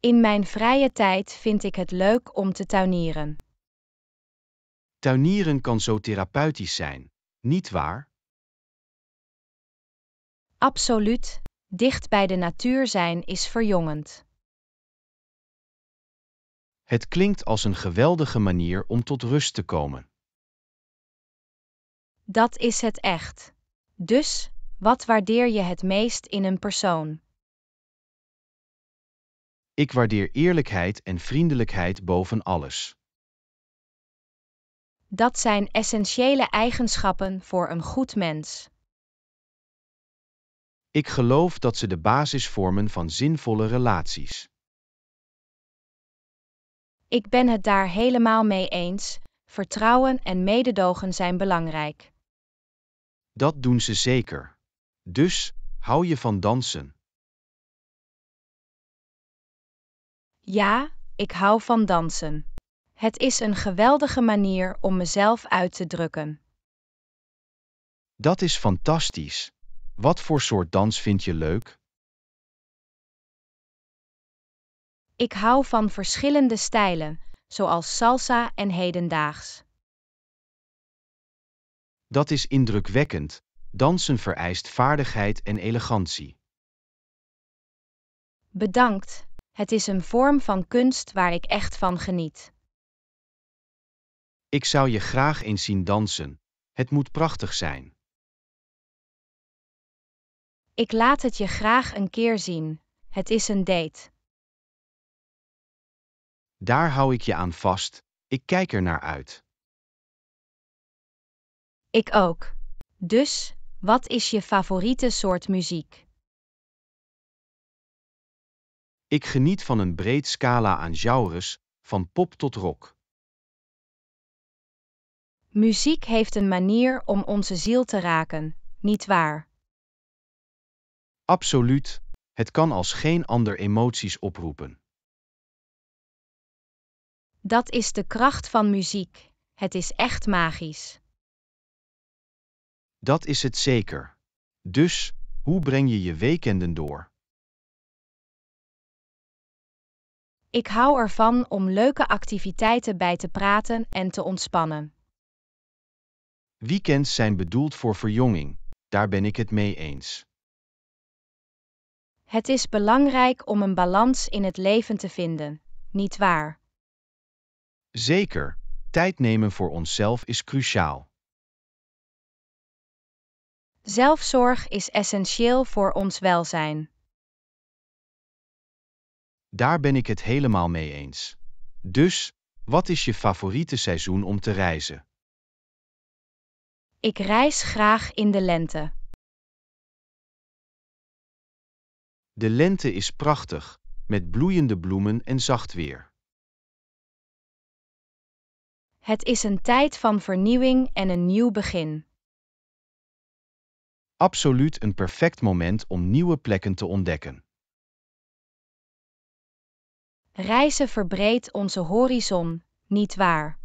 In mijn vrije tijd vind ik het leuk om te tuinieren. Tuinieren kan zo therapeutisch zijn, niet waar? absoluut, dicht bij de natuur zijn is verjongend. Het klinkt als een geweldige manier om tot rust te komen. Dat is het echt. Dus, wat waardeer je het meest in een persoon? Ik waardeer eerlijkheid en vriendelijkheid boven alles. Dat zijn essentiële eigenschappen voor een goed mens. Ik geloof dat ze de basis vormen van zinvolle relaties. Ik ben het daar helemaal mee eens. Vertrouwen en mededogen zijn belangrijk. Dat doen ze zeker. Dus, hou je van dansen? Ja, ik hou van dansen. Het is een geweldige manier om mezelf uit te drukken. Dat is fantastisch. Wat voor soort dans vind je leuk? Ik hou van verschillende stijlen, zoals salsa en hedendaags. Dat is indrukwekkend. Dansen vereist vaardigheid en elegantie. Bedankt. Het is een vorm van kunst waar ik echt van geniet. Ik zou je graag eens zien dansen. Het moet prachtig zijn. Ik laat het je graag een keer zien. Het is een date. Daar hou ik je aan vast, ik kijk er naar uit. Ik ook. Dus, wat is je favoriete soort muziek? Ik geniet van een breed scala aan genres, van pop tot rock. Muziek heeft een manier om onze ziel te raken, niet waar? Absoluut, het kan als geen ander emoties oproepen. Dat is de kracht van muziek, het is echt magisch. Dat is het zeker. Dus, hoe breng je je weekenden door? Ik hou ervan om leuke activiteiten bij te praten en te ontspannen. Weekends zijn bedoeld voor verjonging, daar ben ik het mee eens. Het is belangrijk om een balans in het leven te vinden, niet waar? Zeker, tijd nemen voor onszelf is cruciaal. Zelfzorg is essentieel voor ons welzijn. Daar ben ik het helemaal mee eens. Dus, wat is je favoriete seizoen om te reizen? Ik reis graag in de lente. De lente is prachtig, met bloeiende bloemen en zacht weer. Het is een tijd van vernieuwing en een nieuw begin. Absoluut een perfect moment om nieuwe plekken te ontdekken. Reizen verbreedt onze horizon, niet waar?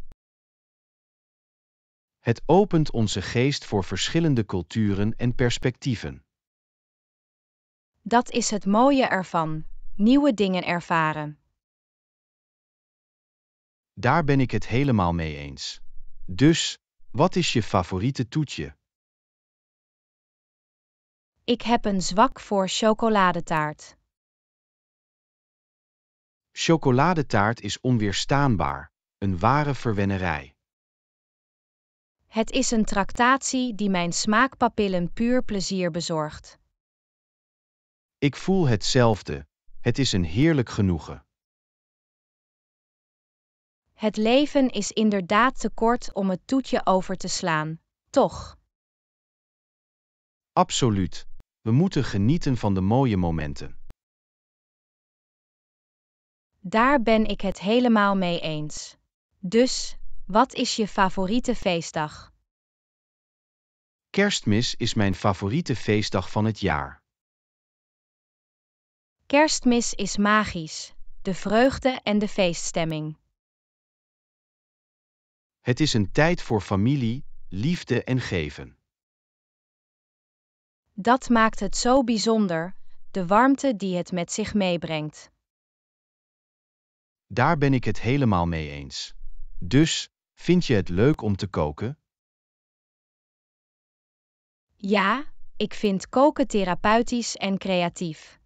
Het opent onze geest voor verschillende culturen en perspectieven. Dat is het mooie ervan, nieuwe dingen ervaren. Daar ben ik het helemaal mee eens. Dus, wat is je favoriete toetje? Ik heb een zwak voor chocoladetaart. Chocoladetaart is onweerstaanbaar, een ware verwennerij. Het is een tractatie die mijn smaakpapillen puur plezier bezorgt. Ik voel hetzelfde, het is een heerlijk genoegen. Het leven is inderdaad te kort om het toetje over te slaan, toch? Absoluut. We moeten genieten van de mooie momenten. Daar ben ik het helemaal mee eens. Dus, wat is je favoriete feestdag? Kerstmis is mijn favoriete feestdag van het jaar. Kerstmis is magisch, de vreugde en de feeststemming. Het is een tijd voor familie, liefde en geven. Dat maakt het zo bijzonder, de warmte die het met zich meebrengt. Daar ben ik het helemaal mee eens. Dus, vind je het leuk om te koken? Ja, ik vind koken therapeutisch en creatief.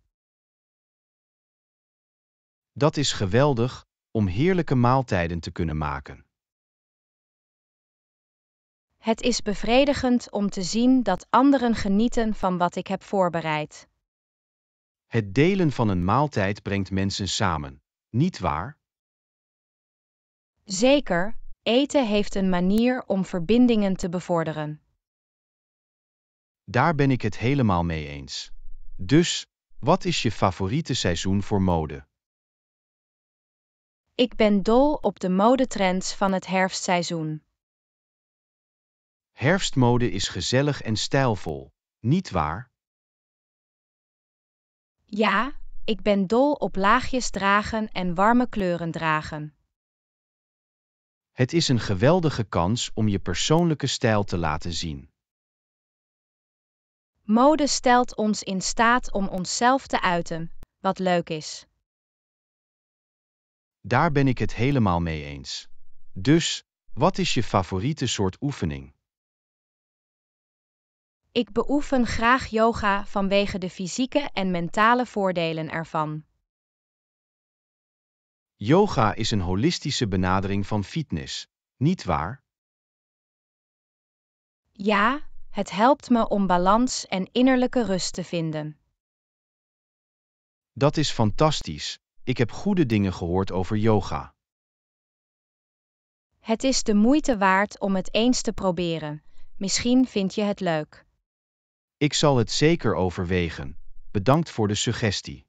Dat is geweldig om heerlijke maaltijden te kunnen maken. Het is bevredigend om te zien dat anderen genieten van wat ik heb voorbereid. Het delen van een maaltijd brengt mensen samen, niet waar? Zeker, eten heeft een manier om verbindingen te bevorderen. Daar ben ik het helemaal mee eens. Dus, wat is je favoriete seizoen voor mode? Ik ben dol op de modetrends van het herfstseizoen. Herfstmode is gezellig en stijlvol, niet waar? Ja, ik ben dol op laagjes dragen en warme kleuren dragen. Het is een geweldige kans om je persoonlijke stijl te laten zien. Mode stelt ons in staat om onszelf te uiten, wat leuk is. Daar ben ik het helemaal mee eens. Dus, wat is je favoriete soort oefening? Ik beoefen graag yoga vanwege de fysieke en mentale voordelen ervan. Yoga is een holistische benadering van fitness, niet waar? Ja, het helpt me om balans en innerlijke rust te vinden. Dat is fantastisch. Ik heb goede dingen gehoord over yoga. Het is de moeite waard om het eens te proberen. Misschien vind je het leuk. Ik zal het zeker overwegen. Bedankt voor de suggestie.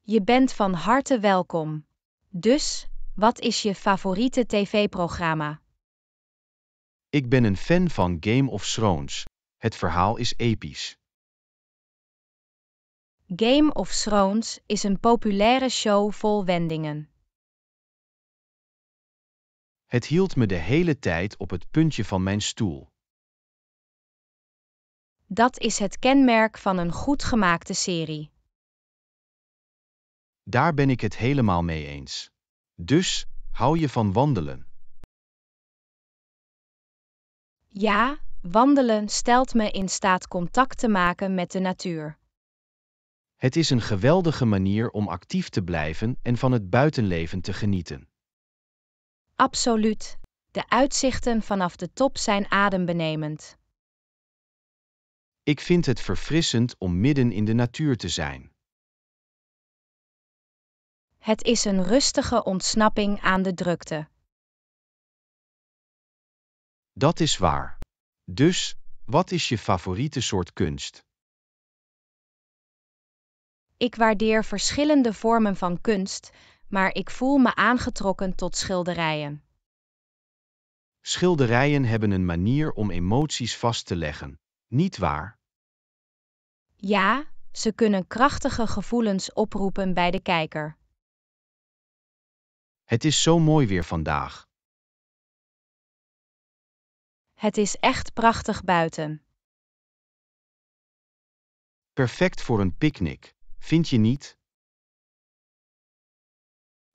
Je bent van harte welkom. Dus, wat is je favoriete tv-programma? Ik ben een fan van Game of Thrones. Het verhaal is episch. Game of Thrones is een populaire show vol wendingen. Het hield me de hele tijd op het puntje van mijn stoel. Dat is het kenmerk van een goed gemaakte serie. Daar ben ik het helemaal mee eens. Dus, hou je van wandelen? Ja, wandelen stelt me in staat contact te maken met de natuur. Het is een geweldige manier om actief te blijven en van het buitenleven te genieten. Absoluut. De uitzichten vanaf de top zijn adembenemend. Ik vind het verfrissend om midden in de natuur te zijn. Het is een rustige ontsnapping aan de drukte. Dat is waar. Dus, wat is je favoriete soort kunst? Ik waardeer verschillende vormen van kunst, maar ik voel me aangetrokken tot schilderijen. Schilderijen hebben een manier om emoties vast te leggen, niet waar? Ja, ze kunnen krachtige gevoelens oproepen bij de kijker. Het is zo mooi weer vandaag. Het is echt prachtig buiten. Perfect voor een picknick. Vind je niet?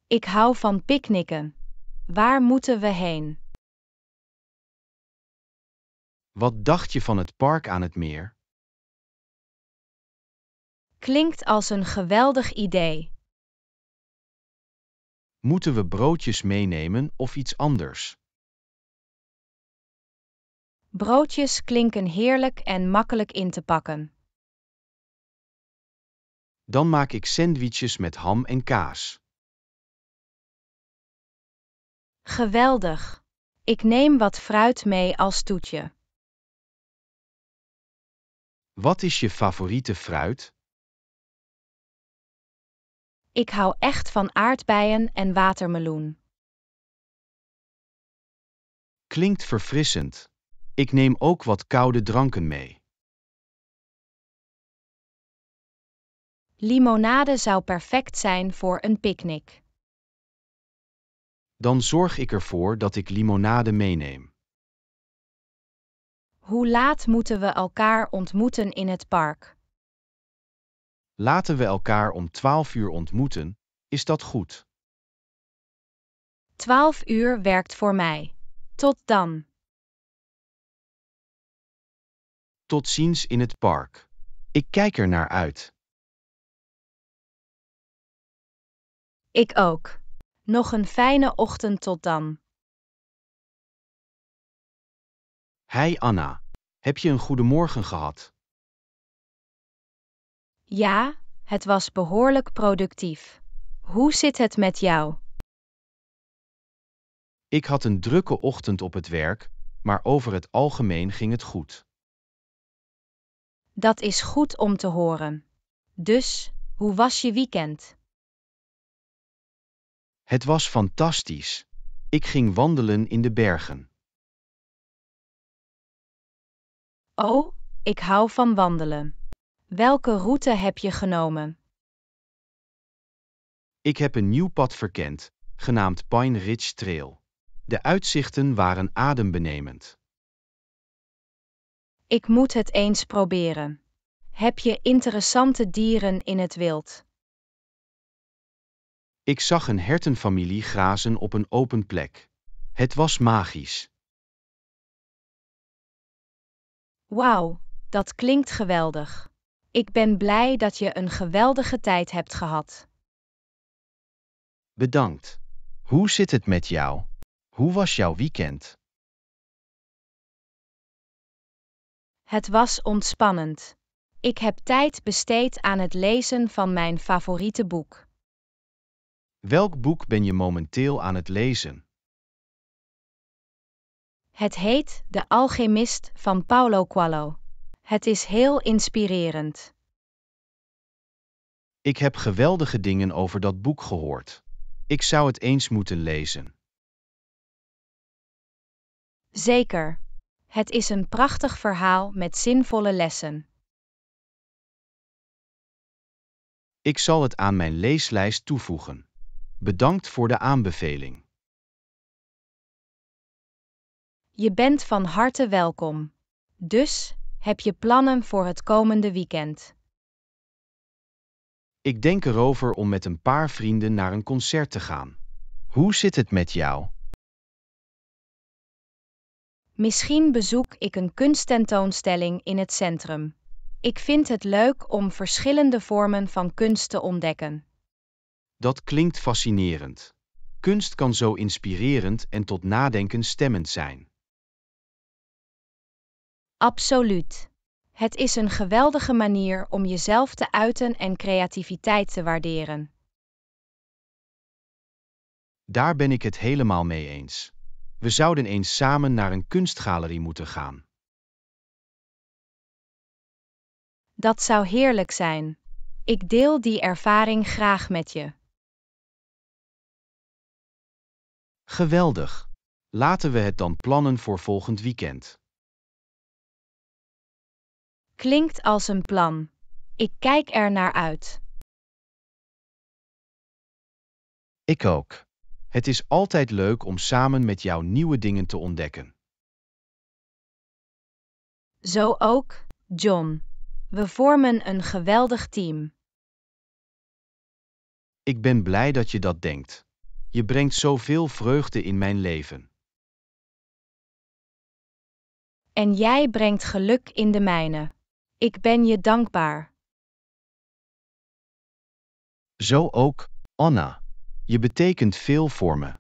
Ik hou van picknicken. Waar moeten we heen? Wat dacht je van het park aan het meer? Klinkt als een geweldig idee. Moeten we broodjes meenemen of iets anders? Broodjes klinken heerlijk en makkelijk in te pakken. Dan maak ik sandwiches met ham en kaas. Geweldig! Ik neem wat fruit mee als toetje. Wat is je favoriete fruit? Ik hou echt van aardbeien en watermeloen. Klinkt verfrissend. Ik neem ook wat koude dranken mee. Limonade zou perfect zijn voor een picknick. Dan zorg ik ervoor dat ik limonade meeneem. Hoe laat moeten we elkaar ontmoeten in het park? Laten we elkaar om 12 uur ontmoeten, is dat goed? 12 uur werkt voor mij. Tot dan. Tot ziens in het park. Ik kijk er naar uit. Ik ook. Nog een fijne ochtend tot dan. Hey Anna, heb je een goede morgen gehad? Ja, het was behoorlijk productief. Hoe zit het met jou? Ik had een drukke ochtend op het werk, maar over het algemeen ging het goed. Dat is goed om te horen. Dus, hoe was je weekend? Het was fantastisch. Ik ging wandelen in de bergen. Oh, ik hou van wandelen. Welke route heb je genomen? Ik heb een nieuw pad verkend, genaamd Pine Ridge Trail. De uitzichten waren adembenemend. Ik moet het eens proberen. Heb je interessante dieren in het wild? Ik zag een hertenfamilie grazen op een open plek. Het was magisch. Wauw, dat klinkt geweldig. Ik ben blij dat je een geweldige tijd hebt gehad. Bedankt. Hoe zit het met jou? Hoe was jouw weekend? Het was ontspannend. Ik heb tijd besteed aan het lezen van mijn favoriete boek. Welk boek ben je momenteel aan het lezen? Het heet De Alchemist van Paulo Coelho. Het is heel inspirerend. Ik heb geweldige dingen over dat boek gehoord. Ik zou het eens moeten lezen. Zeker. Het is een prachtig verhaal met zinvolle lessen. Ik zal het aan mijn leeslijst toevoegen. Bedankt voor de aanbeveling. Je bent van harte welkom. Dus, heb je plannen voor het komende weekend? Ik denk erover om met een paar vrienden naar een concert te gaan. Hoe zit het met jou? Misschien bezoek ik een kunsttentoonstelling in het centrum. Ik vind het leuk om verschillende vormen van kunst te ontdekken. Dat klinkt fascinerend. Kunst kan zo inspirerend en tot nadenken stemmend zijn. Absoluut. Het is een geweldige manier om jezelf te uiten en creativiteit te waarderen. Daar ben ik het helemaal mee eens. We zouden eens samen naar een kunstgalerie moeten gaan. Dat zou heerlijk zijn. Ik deel die ervaring graag met je. Geweldig! Laten we het dan plannen voor volgend weekend. Klinkt als een plan. Ik kijk er naar uit. Ik ook. Het is altijd leuk om samen met jou nieuwe dingen te ontdekken. Zo ook, John. We vormen een geweldig team. Ik ben blij dat je dat denkt je brengt zoveel vreugde in mijn leven. En jij brengt geluk in de mijne. Ik ben je dankbaar. Zo ook, Anna. Je betekent veel voor me.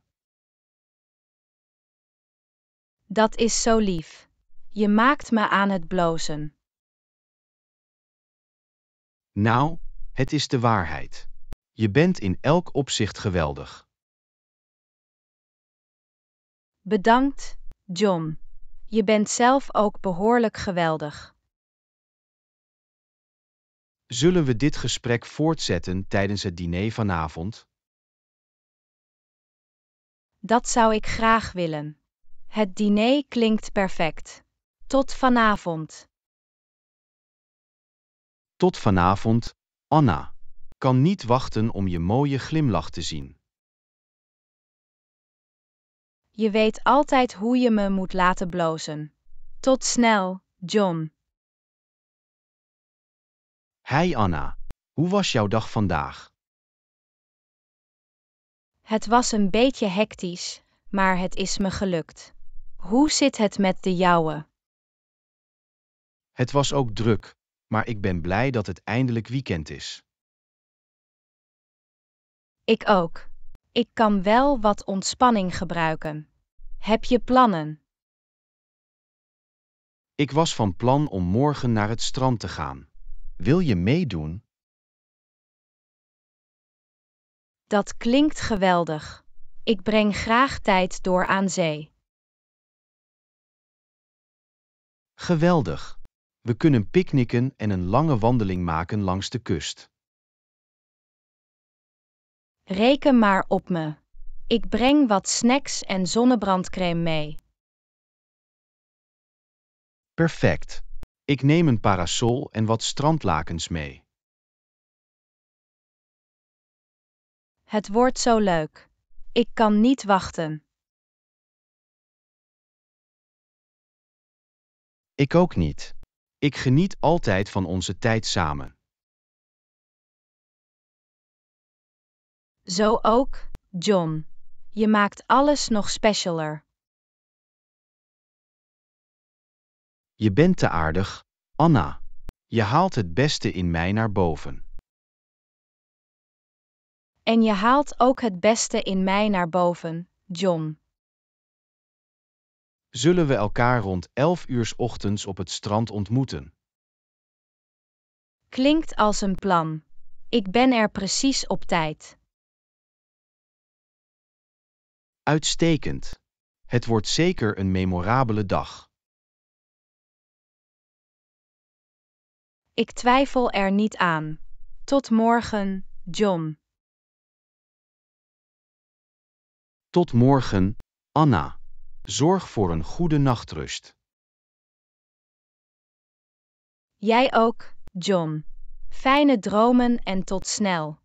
Dat is zo lief. Je maakt me aan het blozen. Nou, het is de waarheid. Je bent in elk opzicht geweldig. Bedankt, John. Je bent zelf ook behoorlijk geweldig. Zullen we dit gesprek voortzetten tijdens het diner vanavond? Dat zou ik graag willen. Het diner klinkt perfect. Tot vanavond. Tot vanavond, Anna. Kan niet wachten om je mooie glimlach te zien. Je weet altijd hoe je me moet laten blozen. Tot snel, John. Hey Anna, hoe was jouw dag vandaag? Het was een beetje hectisch, maar het is me gelukt. Hoe zit het met de jouwe? Het was ook druk, maar ik ben blij dat het eindelijk weekend is. Ik ook. Ik kan wel wat ontspanning gebruiken. Heb je plannen? Ik was van plan om morgen naar het strand te gaan. Wil je meedoen? Dat klinkt geweldig. Ik breng graag tijd door aan zee. Geweldig. We kunnen picknicken en een lange wandeling maken langs de kust. Reken maar op me. Ik breng wat snacks en zonnebrandcrème mee. Perfect. Ik neem een parasol en wat strandlakens mee. Het wordt zo leuk. Ik kan niet wachten. Ik ook niet. Ik geniet altijd van onze tijd samen. Zo ook, John. Je maakt alles nog specialer. Je bent te aardig, Anna. Je haalt het beste in mij naar boven. En je haalt ook het beste in mij naar boven, John. Zullen we elkaar rond 11 uur ochtends op het strand ontmoeten? Klinkt als een plan. Ik ben er precies op tijd. Uitstekend. Het wordt zeker een memorabele dag. Ik twijfel er niet aan. Tot morgen, John. Tot morgen, Anna. Zorg voor een goede nachtrust. Jij ook, John. Fijne dromen en tot snel.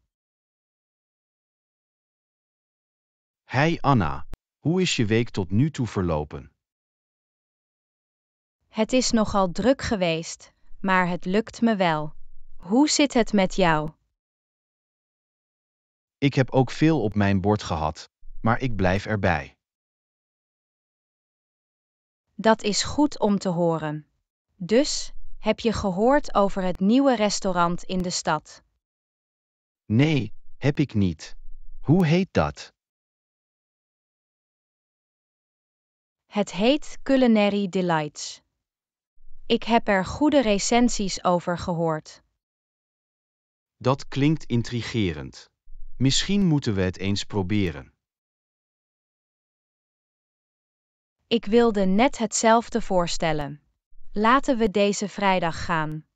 Hey Anna, hoe is je week tot nu toe verlopen? Het is nogal druk geweest, maar het lukt me wel. Hoe zit het met jou? Ik heb ook veel op mijn bord gehad, maar ik blijf erbij. Dat is goed om te horen. Dus, heb je gehoord over het nieuwe restaurant in de stad? Nee, heb ik niet. Hoe heet dat? Het heet Culinary Delights. Ik heb er goede recensies over gehoord. Dat klinkt intrigerend. Misschien moeten we het eens proberen. Ik wilde net hetzelfde voorstellen. Laten we deze vrijdag gaan.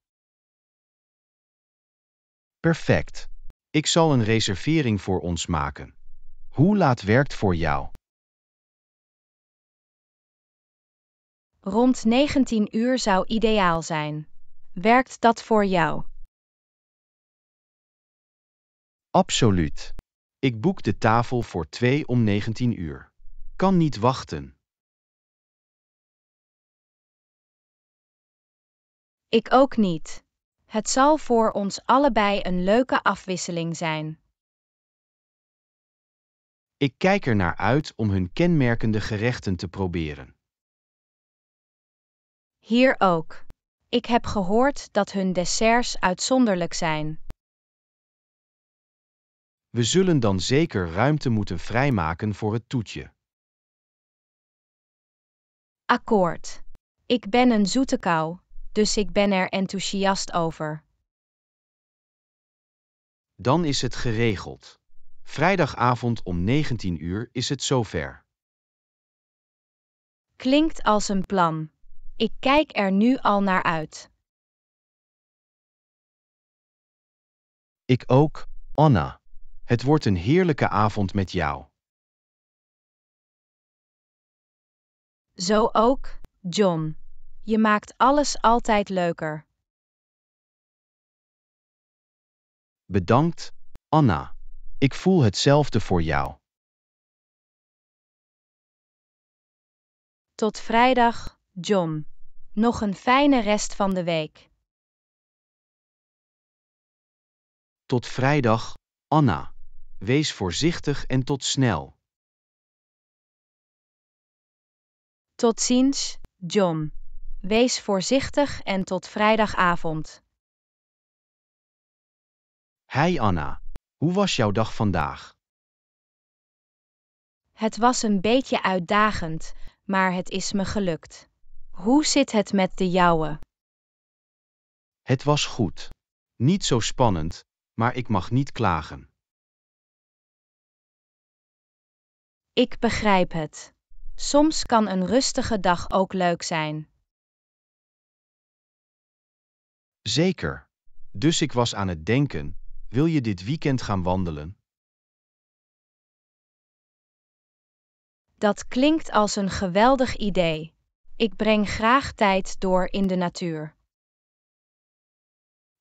Perfect. Ik zal een reservering voor ons maken. Hoe laat werkt voor jou? Rond 19 uur zou ideaal zijn. Werkt dat voor jou? Absoluut. Ik boek de tafel voor 2 om 19 uur. Kan niet wachten. Ik ook niet. Het zal voor ons allebei een leuke afwisseling zijn. Ik kijk er naar uit om hun kenmerkende gerechten te proberen. Hier ook. Ik heb gehoord dat hun desserts uitzonderlijk zijn. We zullen dan zeker ruimte moeten vrijmaken voor het toetje. Akkoord. Ik ben een zoete kou, dus ik ben er enthousiast over. Dan is het geregeld. Vrijdagavond om 19 uur is het zover. Klinkt als een plan. Ik kijk er nu al naar uit. Ik ook, Anna. Het wordt een heerlijke avond met jou. Zo ook, John. Je maakt alles altijd leuker. Bedankt, Anna. Ik voel hetzelfde voor jou. Tot vrijdag, John. Nog een fijne rest van de week. Tot vrijdag, Anna. Wees voorzichtig en tot snel. Tot ziens, John. Wees voorzichtig en tot vrijdagavond. Hey Anna, hoe was jouw dag vandaag? Het was een beetje uitdagend, maar het is me gelukt. Hoe zit het met de jouwe? Het was goed. Niet zo spannend, maar ik mag niet klagen. Ik begrijp het. Soms kan een rustige dag ook leuk zijn. Zeker. Dus ik was aan het denken: wil je dit weekend gaan wandelen? Dat klinkt als een geweldig idee. Ik breng graag tijd door in de natuur.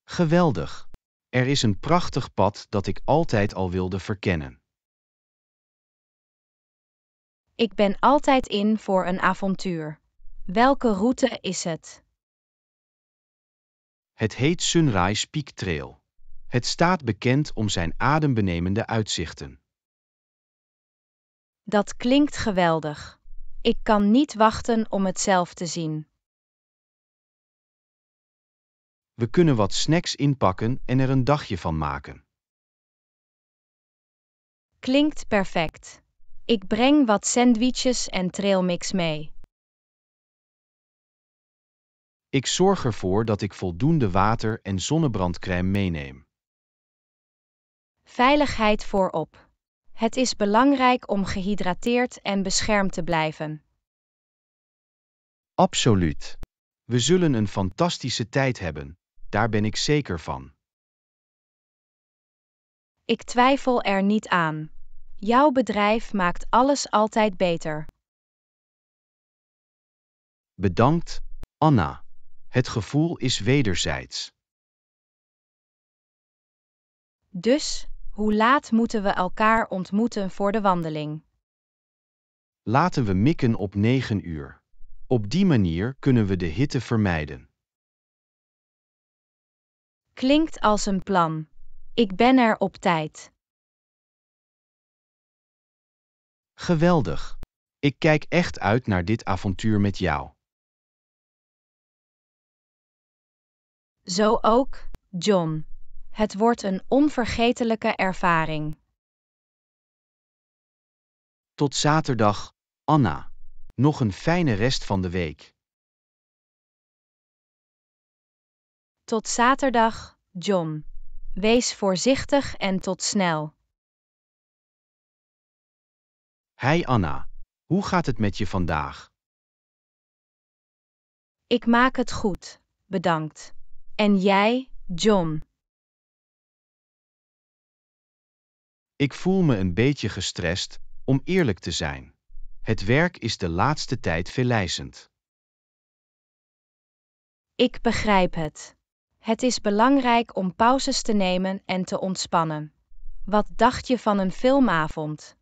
Geweldig. Er is een prachtig pad dat ik altijd al wilde verkennen. Ik ben altijd in voor een avontuur. Welke route is het? Het heet Sunrise Peak Trail. Het staat bekend om zijn adembenemende uitzichten. Dat klinkt geweldig. Ik kan niet wachten om het zelf te zien. We kunnen wat snacks inpakken en er een dagje van maken. Klinkt perfect. Ik breng wat sandwiches en trailmix mee. Ik zorg ervoor dat ik voldoende water en zonnebrandcrème meeneem. Veiligheid voorop. Het is belangrijk om gehydrateerd en beschermd te blijven. Absoluut. We zullen een fantastische tijd hebben, daar ben ik zeker van. Ik twijfel er niet aan. Jouw bedrijf maakt alles altijd beter. Bedankt, Anna. Het gevoel is wederzijds. Dus, hoe laat moeten we elkaar ontmoeten voor de wandeling? Laten we mikken op 9 uur. Op die manier kunnen we de hitte vermijden. Klinkt als een plan. Ik ben er op tijd. Geweldig. Ik kijk echt uit naar dit avontuur met jou. Zo ook, John. Het wordt een onvergetelijke ervaring. Tot zaterdag, Anna. Nog een fijne rest van de week. Tot zaterdag, John. Wees voorzichtig en tot snel. Hey Anna, hoe gaat het met je vandaag? Ik maak het goed, bedankt. En jij, John? Ik voel me een beetje gestrest, om eerlijk te zijn. Het werk is de laatste tijd verleidend. Ik begrijp het. Het is belangrijk om pauzes te nemen en te ontspannen. Wat dacht je van een filmavond?